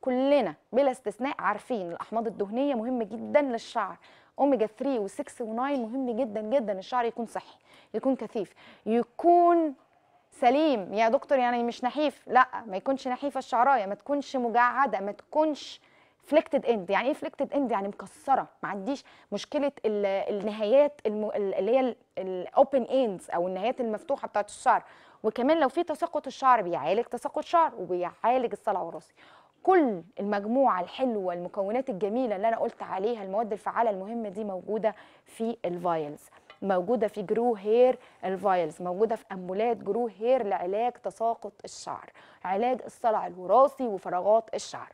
A: كلنا بلا استثناء عارفين الاحماض الدهنيه مهمه جدا للشعر اوميجا 3 و6 و9 مهم جدا جدا الشعر يكون صحي يكون كثيف يكون سليم يا دكتور يعني مش نحيف لا ما يكونش نحيفه الشعرايه ما تكونش مجعده ما تكونش فليكتد اند يعني ايه فليكتد اند يعني مكسره ما عنديش مشكله النهايات اللي هي الاوبن اندز او النهايات المفتوحه بتاعه الشعر وكمان لو في تساقط الشعر بيعالج تساقط شعر وبيعالج الصلع الوراثي كل المجموعه الحلوه المكونات الجميله اللي انا قلت عليها المواد الفعاله المهمه دي موجوده في الفايلز موجوده في جرو هير الفايلز موجوده في امولات جرو هير لعلاج تساقط الشعر علاج الصلع الوراثي وفراغات الشعر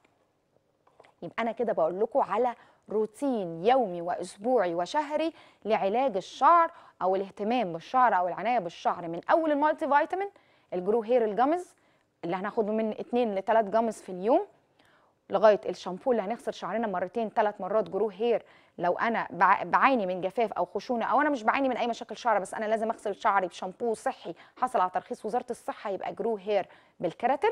A: يبقى انا كده بقول لكم على روتين يومي واسبوعي وشهري لعلاج الشعر او الاهتمام بالشعر او العنايه بالشعر من اول المالتي فيتامين الجرو هير الجمز اللي هناخده من 2 ل 3 جمز في اليوم لغايه الشامبو اللي هنغسل شعرنا مرتين ثلاث مرات جرو هير لو انا بعاني من جفاف او خشونه او انا مش بعاني من اي مشاكل شعر بس انا لازم اغسل شعري بشامبو صحي حصل على ترخيص وزاره الصحه يبقى جرو هير بالكراتين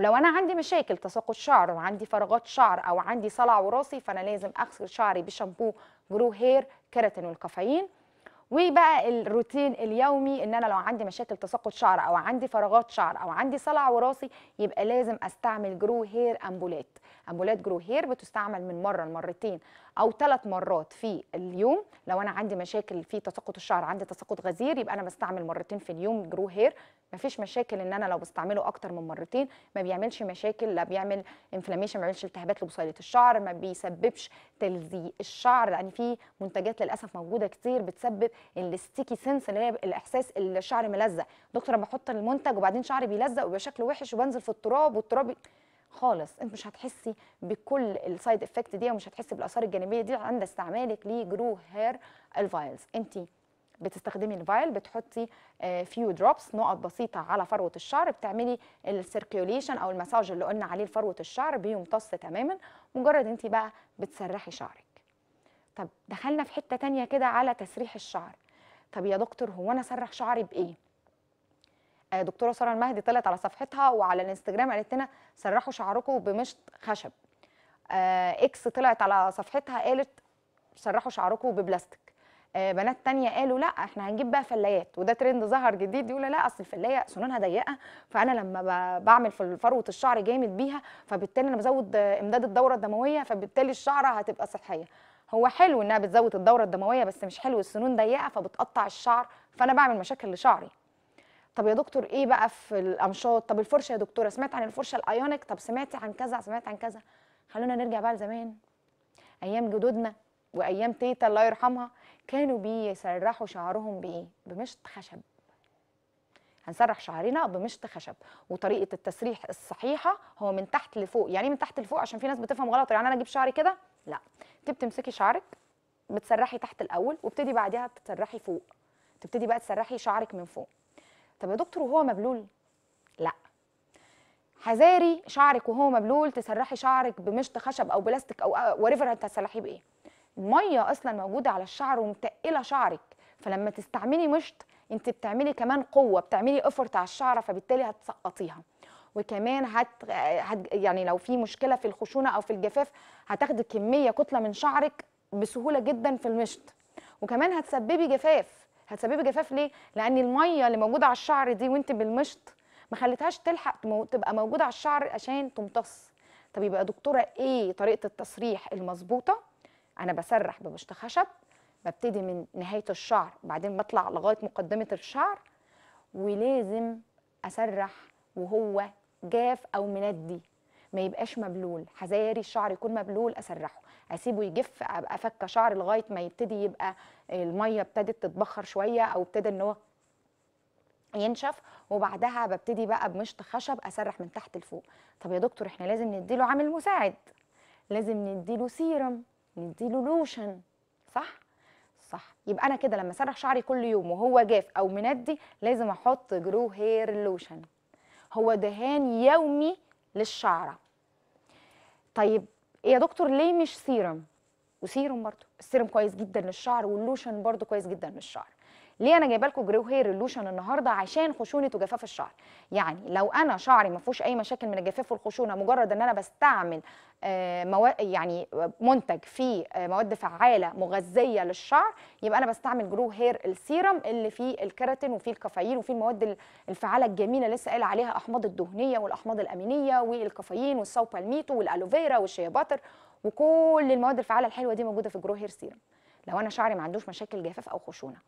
A: ولو انا عندي مشاكل تساقط شعر وعندي فراغات شعر او عندي صلع وراثي فانا لازم اغسل شعري بشامبو جرو هير كيراتين والكافيين وبقى الروتين اليومي ان انا لو عندي مشاكل تساقط شعر او عندي فراغات شعر او عندي صلع وراثي يبقى لازم استعمل جرو هير امبولات امبولات جرو هير بتستعمل من مره لمرتين او ثلاث مرات في اليوم لو انا عندي مشاكل في تساقط الشعر عندي تساقط غزير يبقى انا بستعمل مرتين في اليوم جرو هير ما فيش مشاكل ان انا لو بستعمله اكتر من مرتين ما بيعملش مشاكل لا بيعمل انفلاميشن ما بيعملش التهابات لبصيله الشعر ما بيسببش تلزيق الشعر لان يعني في منتجات للاسف موجوده كتير بتسبب الستيكي سنس اللي هي الاحساس الشعر ملزق دكتور انا بحط المنتج وبعدين شعري بيلزق ويبقى شكله وحش وبنزل في التراب والتراب خالص انت مش هتحسي بكل السايد افكت دي ومش هتحسي بالاثار الجانبيه دي عند استعمالك لجرو هير الفايلز انت بتستخدمي الفايل بتحطي فيو آه، دروبس نقط بسيطه على فروه الشعر بتعملي السيركيوليشن او المساج اللي قلنا عليه لفروه الشعر بيمتص تماما مجرد انت بقى بتسرحي شعرك طب دخلنا في حته تانية كده على تسريح الشعر طب يا دكتور هو انا اسرح شعري بايه آه، دكتوره ساره المهدي طلعت على صفحتها وعلى الانستجرام قالت لنا سرحوا شعركم بمشط خشب اكس آه، طلعت على صفحتها قالت سرحوا شعركم ببلاستيك آه، بنات تانية قالوا لا احنا هنجيب بقى فلايات وده ترند ظهر جديد يقول لا اصل الفلايه سنونها ضيقه فانا لما بعمل في فروه الشعر جامد بيها فبالتالي انا بزود امداد الدوره الدمويه فبالتالي الشعره هتبقى صحيه هو حلو انها بتزود الدوره الدمويه بس مش حلو السنون ضيقه فبتقطع الشعر فانا بعمل مشاكل لشعري طب يا دكتور ايه بقى في الامشاط طب الفرشه يا دكتوره سمعت عن الفرشه الايونيك طب سمعتي عن كذا سمعت عن كذا خلونا نرجع بقى لزمان ايام جدودنا وايام تيتا الله يرحمها كانوا بيسرحوا شعرهم بايه بمشط خشب هنسرح شعرنا بمشط خشب وطريقه التسريح الصحيحه هو من تحت لفوق يعني إيه من تحت لفوق عشان في ناس بتفهم غلط يعني انا اجيب شعري كده لا انت بتمسكي شعرك بتسرحي تحت الاول وابتدي بعدها تسرحي فوق تبتدي بقى تسرحي شعرك من فوق طب يا دكتور وهو مبلول لا حذاري شعرك وهو مبلول تسرحي شعرك بمشط خشب او بلاستيك او وريفر هتسرحيه بايه ميه اصلا موجوده على الشعر ومتقله شعرك فلما تستعملي مشط انت بتعملي كمان قوه بتعملي افرت على الشعره فبالتالي هتسقطيها وكمان هت... هت يعني لو في مشكله في الخشونه او في الجفاف هتاخدي كميه كتله من شعرك بسهوله جدا في المشط وكمان هتسببي جفاف هتسببي جفاف ليه لان الميه اللي موجوده على الشعر دي وانت بالمشط ما خليتهاش تلحق تبقى موجوده على الشعر عشان تمتص طب يبقى دكتوره ايه طريقه التصريح المظبوطه انا بسرح بمشط خشب ببتدي من نهايه الشعر بعدين بطلع لغايه مقدمه الشعر ولازم اسرح وهو جاف او مندي ما يبقاش مبلول حذاري الشعر يكون مبلول اسرحه اسيبه يجف ابقى فك شعر لغايه ما يبتدي يبقى الميه ابتدت تتبخر شويه او ابتدى ان هو ينشف وبعدها ببتدي بقى بمشط خشب اسرح من تحت لفوق طب يا دكتور احنا لازم نديله عامل مساعد لازم نديله سيرم نديله لوشن صح صح يبقى انا كده لما اسرح شعري كل يوم وهو جاف او مندي لازم احط جرو هير لوشن هو دهان يومي للشعره طيب يا دكتور ليه مش سيرم وسيرم برضو السيرم كويس جدا للشعر واللوشن برضو كويس جدا للشعر ليه انا جايبه لكم جرو هير لوشن النهارده عشان خشونه وجفاف الشعر يعني لو انا شعري ما فيهوش اي مشاكل من الجفاف والخشونه مجرد ان انا بستعمل آه، مواد يعني منتج فيه آه، مواد فعاله مغذيه للشعر يبقى انا بستعمل جرو هير السيرم اللي فيه الكيراتين وفيه الكافيين وفيه المواد الفعاله الجميله لسه قايل عليها احماض الدهنيه والاحماض الامينيه والكافيين والساو بالميتو والالوفيرا والشيا باتر وكل المواد الفعاله الحلوه دي موجوده في جرو هير سيرم لو انا شعري ما عندوش مشاكل جفاف او خشونه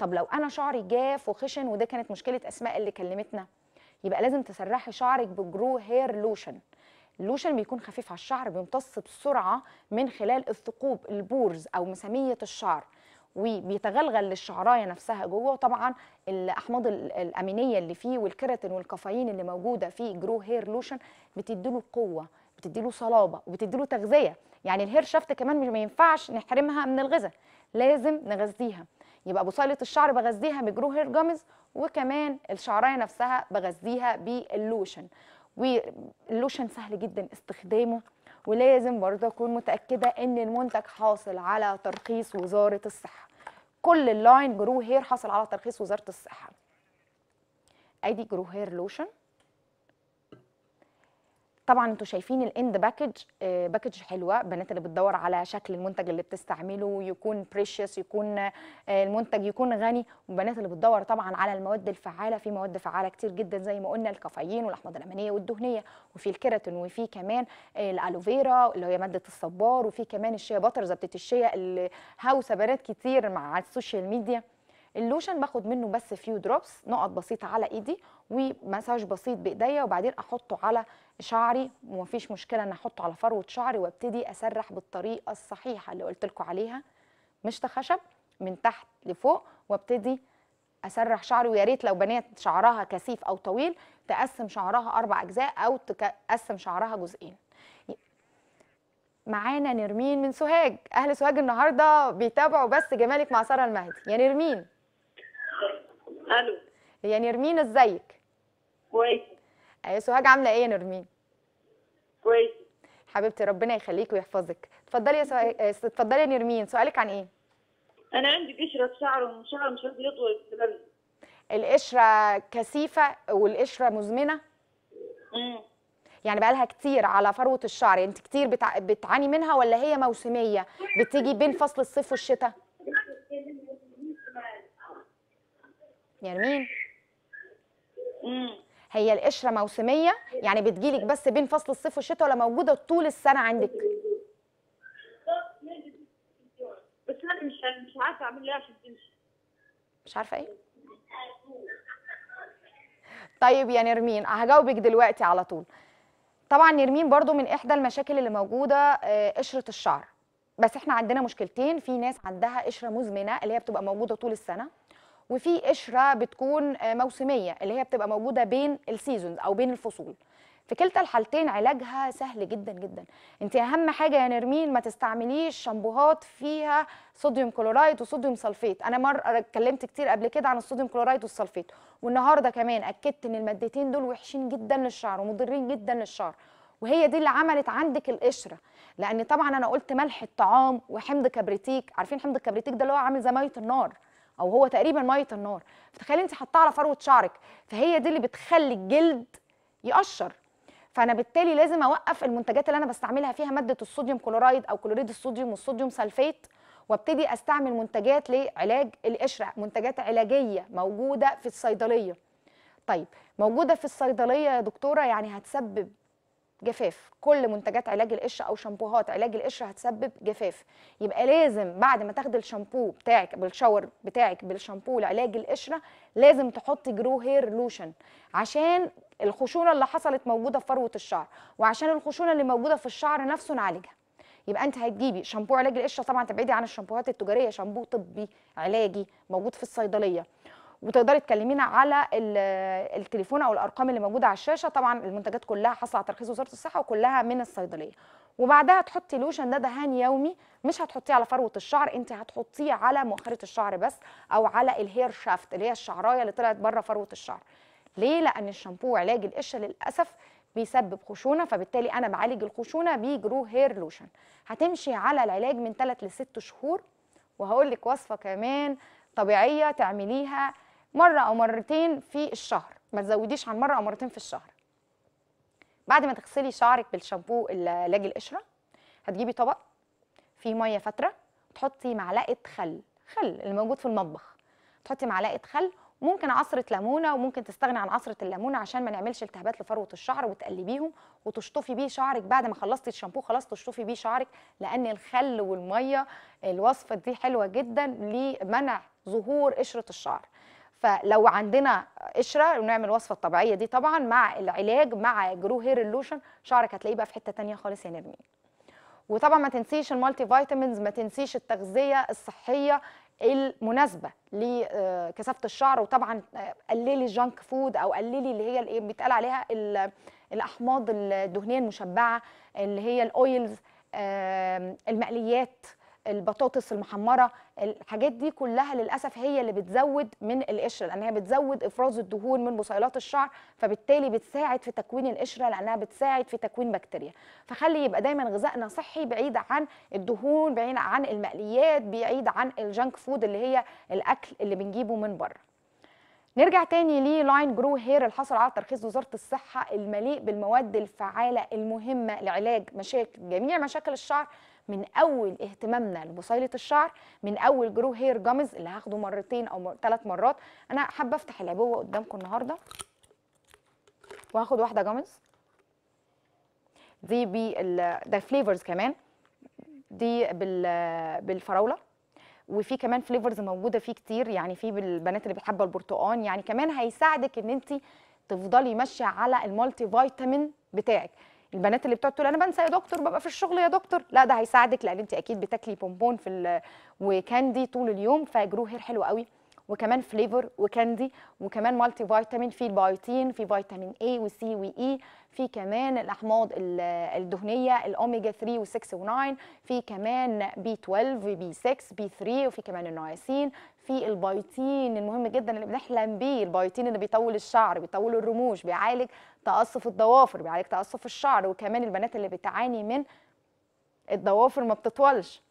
A: طب لو انا شعري جاف وخشن وده كانت مشكله اسماء اللي كلمتنا يبقى لازم تسرحي شعرك بجرو هير لوشن اللوشن بيكون خفيف على الشعر بيمتص بسرعه من خلال الثقوب البورز او مساميه الشعر وبيتغلغل للشعرايه نفسها جوه وطبعا الاحماض الامينيه اللي فيه والكيراتين والكافيين اللي موجوده في جرو هير لوشن بتديله قوه بتديله صلابه وبتديله تغذيه يعني الهير شافت كمان ما ينفعش نحرمها من الغذاء لازم نغذيها يبقى بصيله الشعر بغذيها بجرو هير جامز وكمان الشعرايه نفسها بغذيها باللوشن واللوشن سهل جدا استخدامه ولازم برضه اكون متاكده ان المنتج حاصل على ترخيص وزاره الصحه كل اللاين جرو هير حاصل على ترخيص وزاره الصحه ادي جرو هير لوشن طبعا انتوا شايفين الاند باكج باكج حلوه البنات اللي بتدور على شكل المنتج اللي بتستعمله يكون بريشيس يكون آه، المنتج يكون غني والبنات اللي بتدور طبعا على المواد الفعاله في مواد فعاله كتير جدا زي ما قلنا الكافيين والاحماض الامينيه والدهنيه وفي الكيراتين وفي كمان الالوفيرا اللي هي ماده الصبار وفي كمان الشيا باتر زبده الشيا اللي هاوسه بنات كتير مع السوشيال ميديا اللوشن باخد منه بس فيو دروبس نقط بسيطه على ايدي ومساج بسيط بايديا وبعدين احطه على شعري ومفيش مشكله ان احطه على فروه شعري وابتدي اسرح بالطريقه الصحيحه اللي قلت لكم عليها مش خشب من تحت لفوق وابتدي اسرح شعري ويا ريت لو بنيت شعرها كثيف او طويل تقسم شعرها اربع اجزاء او تقسم شعرها جزئين معانا نرمين من سوهاج اهل سوهاج النهارده بيتابعوا بس جمالك مع ساره المهدي يا نرمين الو يا نرمين ازيك كويس أيوة، سوهاج عامله ايه يا نرمين كويس حبيبتي ربنا يخليك ويحفظك اتفضلي يا سو... آه، اتفضلي يا نرمين سؤالك عن ايه انا عندي قشره شعر وشعر مش عايز يطول بسبب القشره كثيفه والقشره مزمنه امم يعني بقالها كتير على فروه الشعر يعني انت كتير بتع... بتعاني منها ولا هي موسميه بتيجي بين فصل الصيف والشتاء يا نرمين امم هي القشره موسميه يعني بتجيلك بس بين فصل الصيف والشتاء ولا موجوده طول السنه عندك بس انا مش مش عارفه اعمل مش عارفه ايه طيب يا نرمين هجاوبك دلوقتي على طول طبعا نرمين برضو من احدى المشاكل اللي موجوده آه، قشره الشعر بس احنا عندنا مشكلتين في ناس عندها قشره مزمنه اللي هي بتبقى موجوده طول السنه وفي قشره بتكون آه، موسميه اللي هي بتبقى موجوده بين السيزونز او بين الفصول في كلتا الحالتين علاجها سهل جدا جدا انت اهم حاجه يا نرمين ما تستعمليش شامبوهات فيها صوديوم كلورايد وصوديوم سلفيت انا مره اتكلمت كتير قبل كده عن الصوديوم كلورايد والسلفيت والنهارده كمان اكدت ان المادتين دول وحشين جدا للشعر ومضرين جدا للشعر وهي دي اللي عملت عندك القشره لان طبعا انا قلت ملح الطعام وحمض كبريتيك عارفين حمض الكبريتيك ده اللي هو عامل زي ميه النار او هو تقريبا ميه النار فتخيلي انت حاطاه على فروه شعرك فهي دي اللي بتخلي الجلد يقشر فانا بالتالي لازم اوقف المنتجات اللي انا بستعملها فيها ماده الصوديوم كلورايد او كلوريد الصوديوم والصوديوم سلفيت وابتدي استعمل منتجات لعلاج القشره منتجات علاجيه موجوده في الصيدليه طيب موجوده في الصيدليه يا دكتوره يعني هتسبب جفاف كل منتجات علاج القشره او شامبوهات علاج القشره هتسبب جفاف يبقى لازم بعد ما تاخدي الشامبو بتاعك بالشاور بتاعك بالشامبو لعلاج القشره لازم تحطي جرو هير لوشن عشان الخشونه اللي حصلت موجوده في فروه الشعر وعشان الخشونه اللي موجوده في الشعر نفسه نعالجها يبقى انت هتجيبي شامبو علاج القشره طبعا تبعدي عن الشامبوهات التجاريه شامبو طبي علاجي موجود في الصيدليه وتقدري تكلمينا على التليفون او الارقام اللي موجوده على الشاشه طبعا المنتجات كلها حاصله على ترخيص وزاره الصحه وكلها من الصيدليه وبعدها تحطي لوشن ده دهان يومي مش هتحطيه على فروه الشعر انت هتحطيه على مؤخره الشعر بس او على الهير شافت اللي هي الشعرايه اللي طلعت بره فروه الشعر ليه لان الشامبو علاج القشه للاسف بيسبب خشونه فبالتالي انا بعالج الخشونه بجرو هير لوشن هتمشي على العلاج من 3 ل 6 شهور وهقول لك وصفه كمان طبيعيه تعمليها مره او مرتين في الشهر ما تزوديش عن مره او مرتين في الشهر بعد ما تغسلي شعرك بالشامبو العلاج القشره هتجيبي طبق فيه ميه فاتره وتحطي معلقه خل خل اللي موجود في المطبخ تحطي معلقه خل ممكن عصره ليمونه وممكن تستغني عن عصره الليمونه عشان ما نعملش التهابات لفروه الشعر وتقلبيهم وتشطفي بيه شعرك بعد ما خلصتي الشامبو خلاص تشطفي بيه شعرك لان الخل والميه الوصفه دي حلوه جدا لمنع ظهور قشره الشعر فلو عندنا قشره ونعمل الوصفه الطبيعيه دي طبعا مع العلاج مع جرو هير اللوشن شعرك هتلاقيه بقى في حته ثانيه خالص يا نرمين وطبعا ما تنسيش المالتي فيتامينز ما تنسيش التغذيه الصحيه المناسبه لكثافه آه، الشعر وطبعا آه، قللي جانك فود او قللي اللي هي اللي بيتقال عليها الاحماض الدهنيه المشبعه اللي هي الاويلز المقليات البطاطس المحمره الحاجات دي كلها للاسف هي اللي بتزود من القشره لان هي بتزود افراز الدهون من بصيلات الشعر فبالتالي بتساعد في تكوين القشره لانها بتساعد في تكوين بكتيريا فخلي يبقى دايما غذائنا صحي بعيد عن الدهون بعيد عن المقليات بعيد عن الجنك فود اللي هي الاكل اللي بنجيبه من بره نرجع تاني لاين جرو هير حصل على ترخيص وزاره الصحه المليء بالمواد الفعاله المهمه لعلاج مشاكل جميع مشاكل الشعر من اول اهتمامنا لبصيله الشعر من اول جرو هير جامز اللي هاخده مرتين او ثلاث مرات انا حابه افتح العبوه قدامكم النهارده وهاخد واحده جامز دي بال ده فليفرز كمان دي بال بالفراوله وفي كمان فليفرز موجوده فيه كتير يعني في بالبنات اللي بتحب البرتقال يعني كمان هيساعدك ان انت تفضلي ماشيه على المالتي فيتامين بتاعك البنات اللي بتقعد تقول انا بنسى يا دكتور ببقى في الشغل يا دكتور لا ده هيساعدك لان انت اكيد بتاكلي بونبون في وكاندي طول اليوم فجرو هير حلو قوي وكمان فليفر وكاندي وكمان مالتي فيتامين في البايوتين في فيتامين اي وسي وإي في كمان الاحماض الدهنيه الاوميجا 3 و6 و9 في كمان بي 12 بي 6 بي 3 وفي كمان النياسين في البايوتين المهم جدا اللي بنحلم بيه البايوتين اللي بيطول الشعر بيطول الرموش بيعالج تقصف الضوافر بيعالج يعني تقصف الشعر وكمان البنات اللي بتعاني من الضوافر ما بتطولش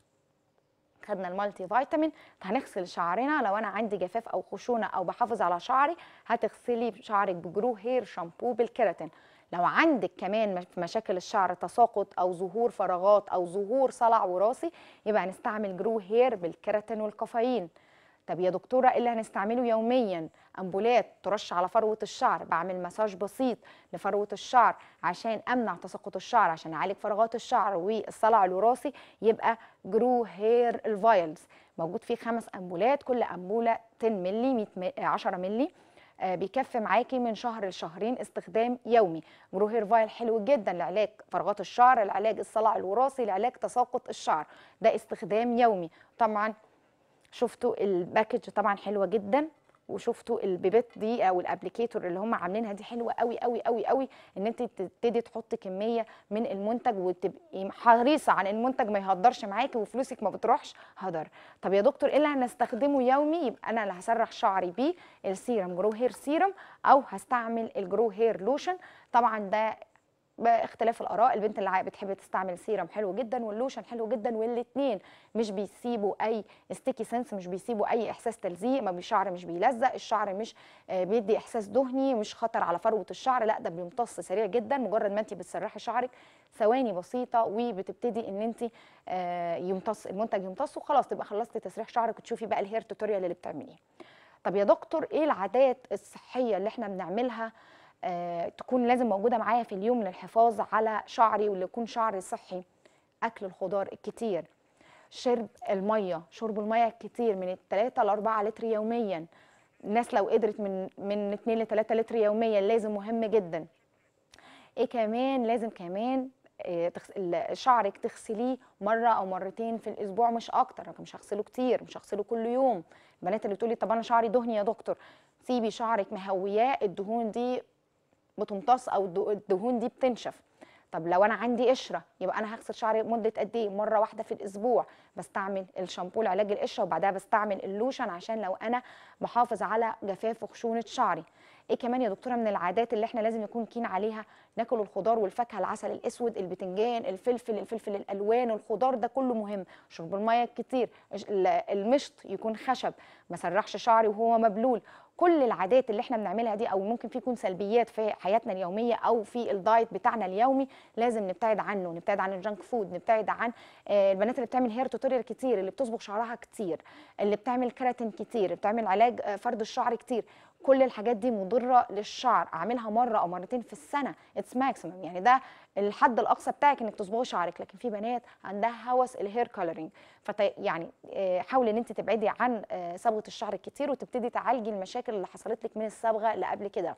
A: خدنا المالتي فيتامين هنغسل شعرنا لو انا عندي جفاف او خشونه او بحافظ على شعري هتغسلي شعرك بجرو هير شامبو بالكيراتين لو عندك كمان مشاكل الشعر تساقط او ظهور فراغات او ظهور صلع وراثي يبقى هنستعمل جرو هير بالكيراتين والكافيين طب يا دكتوره ايه اللي هنستعمله يوميا امبولات ترش على فروه الشعر بعمل مساج بسيط لفروه الشعر عشان امنع تساقط الشعر عشان اعالج فراغات الشعر والصلع الوراثي يبقى جرو هير الفايلز موجود فيه خمس امبولات كل امبوله 10 مللي 10 مللي بيكفي معاكي من شهر لشهرين استخدام يومي جرو هير فايل حلو جدا لعلاج فراغات الشعر لعلاج الصلع الوراثي لعلاج تساقط الشعر ده استخدام يومي طبعا شفتوا الباكج طبعا حلوه جدا وشفتوا البيبت دي او الابليكيتور اللي هم عاملينها دي حلوه قوي قوي قوي قوي ان انت تبتدي تحطي كميه من المنتج وتبقي حريصه ان المنتج ما يهدرش معاكي وفلوسك ما بتروحش هدر طب يا دكتور ايه اللي هنستخدمه يومي يبقى انا اللي هسرح شعري بيه السيرم جرو هير سيرم او هستعمل الجرو هير لوشن طبعا ده باختلاف الاراء البنت اللي بتحب تستعمل سيرم حلو جدا واللوشن حلو جدا والاثنين مش بيسيبوا اي ستيكي سنس مش بيسيبوا اي احساس تلزيق ما الشعر مش بيلزق الشعر مش آه، بيدي احساس دهني مش خطر على فروه الشعر لا ده بيمتص سريع جدا مجرد ما انت بتسرحي شعرك ثواني بسيطه وبتبتدي ان انت آه، يمتص المنتج يمتص وخلاص تبقى خلصتي تسريح شعرك وتشوفي بقى الهير توتوريال اللي بتعمليه طب يا دكتور ايه العادات الصحيه اللي احنا بنعملها آه آه، تكون لازم موجوده معايا في اليوم للحفاظ على شعري واللي يكون شعري صحي اكل الخضار الكتير شرب الميه شرب الميه كتير من 3 ل 4 لتر يوميا الناس لو قدرت من من 2 ل 3 لتر يوميا لازم مهم جدا ايه كمان لازم كمان آه، شعرك تغسليه مره او مرتين في الاسبوع مش اكتر انا مش هغسله كتير مش هغسله كل يوم البنات اللي بتقولي طب انا شعري دهني يا دكتور سيبي شعرك مهوياه الدهون دي بتمتص او الدهون دي بتنشف طب لو انا عندي قشره يبقى انا هغسل شعري مده قد ايه مره واحده في الاسبوع بستعمل الشامبو لعلاج القشره وبعدها بستعمل اللوشن عشان لو انا بحافظ على جفاف وخشونه شعري ايه كمان يا دكتوره من العادات اللي احنا لازم نكون كين عليها ناكل الخضار والفاكهه العسل الاسود البتنجان الفلفل الفلفل الالوان الخضار ده كله مهم شرب الميه كتير المشط يكون خشب ما سرحش شعري وهو مبلول كل العادات اللي احنا بنعملها دي او ممكن في يكون سلبيات في حياتنا اليوميه او في الدايت بتاعنا اليومي لازم نبتعد عنه نبتعد عن الجنك فود نبتعد عن آه، البنات اللي بتعمل هير توتوريال كتير اللي بتصبغ شعرها كتير اللي بتعمل كراتين كتير بتعمل علاج آه، فرد الشعر كتير كل الحاجات دي مضره للشعر اعملها مره او مرتين في السنه اتس ماكسيمم يعني ده الحد الاقصى بتاعك انك تصبغي شعرك لكن في بنات عندها هوس الهير كولرنج ف يعني آه، حاولي ان انت تبعدي عن آه، صبغه الشعر كتير وتبتدي تعالجي المشاكل اللي حصلت لك من الصبغه اللي قبل كده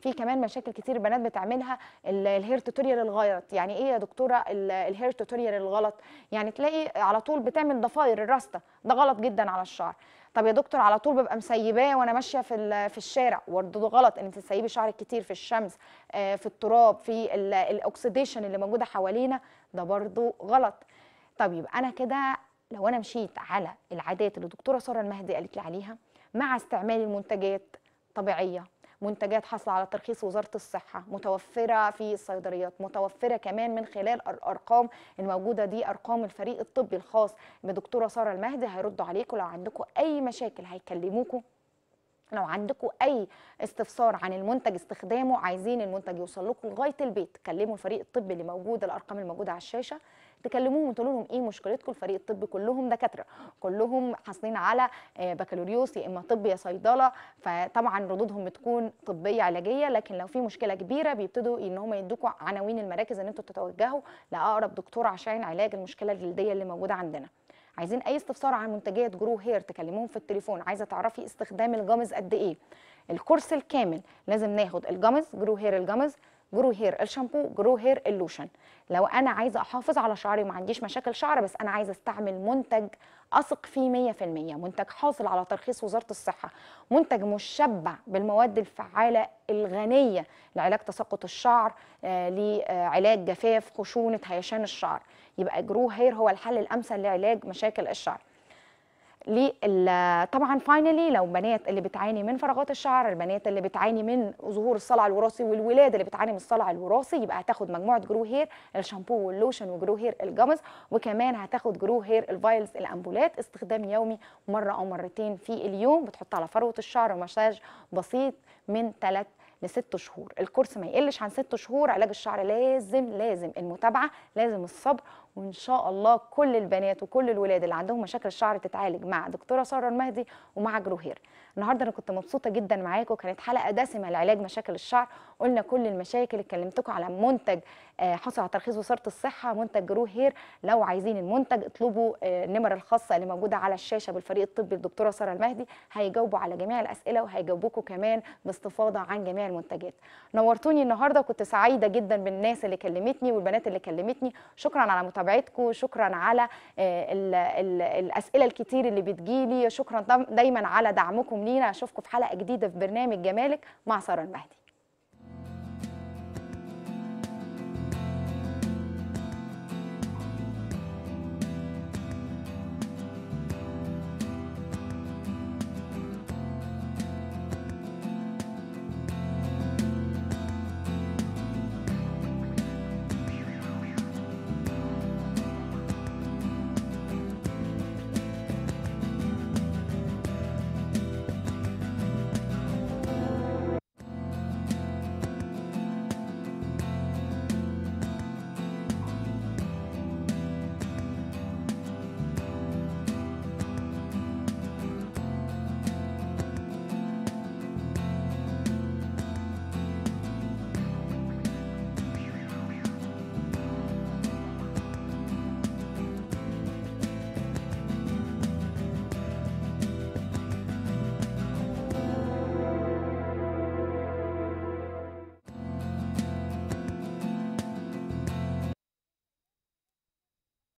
A: في كمان مشاكل كتير بنات بتعملها الهير توتوريال الغلط يعني ايه يا دكتوره الهير توتوريال الغلط يعني تلاقي على طول بتعمل ضفاير الراسته ده غلط جدا على الشعر طب يا دكتور على طول ببقى مسيباه وانا ماشيه في في الشارع وبرده غلط ان انت تسيبي شعرك كتير في الشمس آه، في التراب في الاكسديشن اللي موجوده حوالينا ده برده غلط طب يبقى انا كده لو انا مشيت على العادات اللي الدكتوره ساره المهدي قالت لي عليها مع استعمال المنتجات طبيعيه منتجات حاصله على ترخيص وزاره الصحه متوفره في الصيدليات متوفره كمان من خلال الارقام الموجوده دي ارقام الفريق الطبي الخاص بدكتوره ساره المهدي هيردوا عليكم لو عندكم اي مشاكل هيكلموكم لو عندكم اي استفسار عن المنتج استخدامه عايزين المنتج يوصل لكم لغايه البيت كلموا الفريق الطبي اللي موجود الارقام الموجوده على الشاشه تكلموهم وتقولوا لهم ايه مشكلتكم الفريق الطبي كلهم دكاتره كلهم حاصلين على آه، بكالوريوس يا اما طب يا صيدله فطبعا ردودهم بتكون طبيه علاجيه لكن لو في مشكله كبيره بيبتدوا ان هم يدوكوا عناوين المراكز ان انتوا تتوجهوا لاقرب دكتور عشان علاج المشكله الجلديه اللي موجوده عندنا عايزين اي استفسار عن منتجات جرو هير تكلموهم في التليفون عايزه تعرفي استخدام الجمز قد ايه الكورس الكامل لازم ناخد الجمز جرو هير الجمز جرو هير الشامبو جرو هير اللوشن لو انا عايزه احافظ على شعري وما عنديش مشاكل شعر بس انا عايزه استعمل منتج اثق فيه 100% منتج حاصل على ترخيص وزاره الصحه منتج مشبع بالمواد الفعاله الغنيه لعلاج تساقط الشعر آه، لعلاج جفاف خشونه هيشان الشعر يبقى جرو هير هو الحل الامثل لعلاج مشاكل الشعر طبعا فاينلي لو بنات اللي بتعاني من فراغات الشعر البنات اللي بتعاني من ظهور الصلع الوراثي والولاد اللي بتعاني من الصلع الوراثي يبقى هتاخد مجموعه جرو هير الشامبو واللوشن وجرو هير الجمز وكمان هتاخد جرو هير الفايلز الامبولات استخدام يومي مره او مرتين في اليوم بتحط على فروه الشعر مساج بسيط من 3 لست شهور الكورس ما يقلش عن ست شهور علاج الشعر لازم لازم المتابعه لازم الصبر وان شاء الله كل البنات وكل الولاد اللي عندهم مشاكل الشعر تتعالج مع دكتوره ساره المهدي ومع جروهير النهارده انا كنت مبسوطه جدا معاكم كانت حلقه دسمه لعلاج مشاكل الشعر قلنا كل المشاكل اتكلمتكم على منتج آه، حصل على ترخيص وزاره الصحه منتج جروهير لو عايزين المنتج اطلبوا آه، النمر الخاصه اللي موجوده على الشاشه بالفريق الطبي الدكتوره ساره المهدي هيجاوبوا على جميع الاسئله وهيجاوبوكم كمان باستفاضه عن جميع المنتجات نورتوني النهارده كنت سعيده جدا بالناس اللي كلمتني والبنات اللي كلمتني شكرا على متابعتكم متابعتكم شكرا على الـ آه، الـ الاسئله الكتير اللي بتجيلي شكرا دايما على دعمكم لينا اشوفكم في حلقه جديده في برنامج جمالك مع ساره المهدي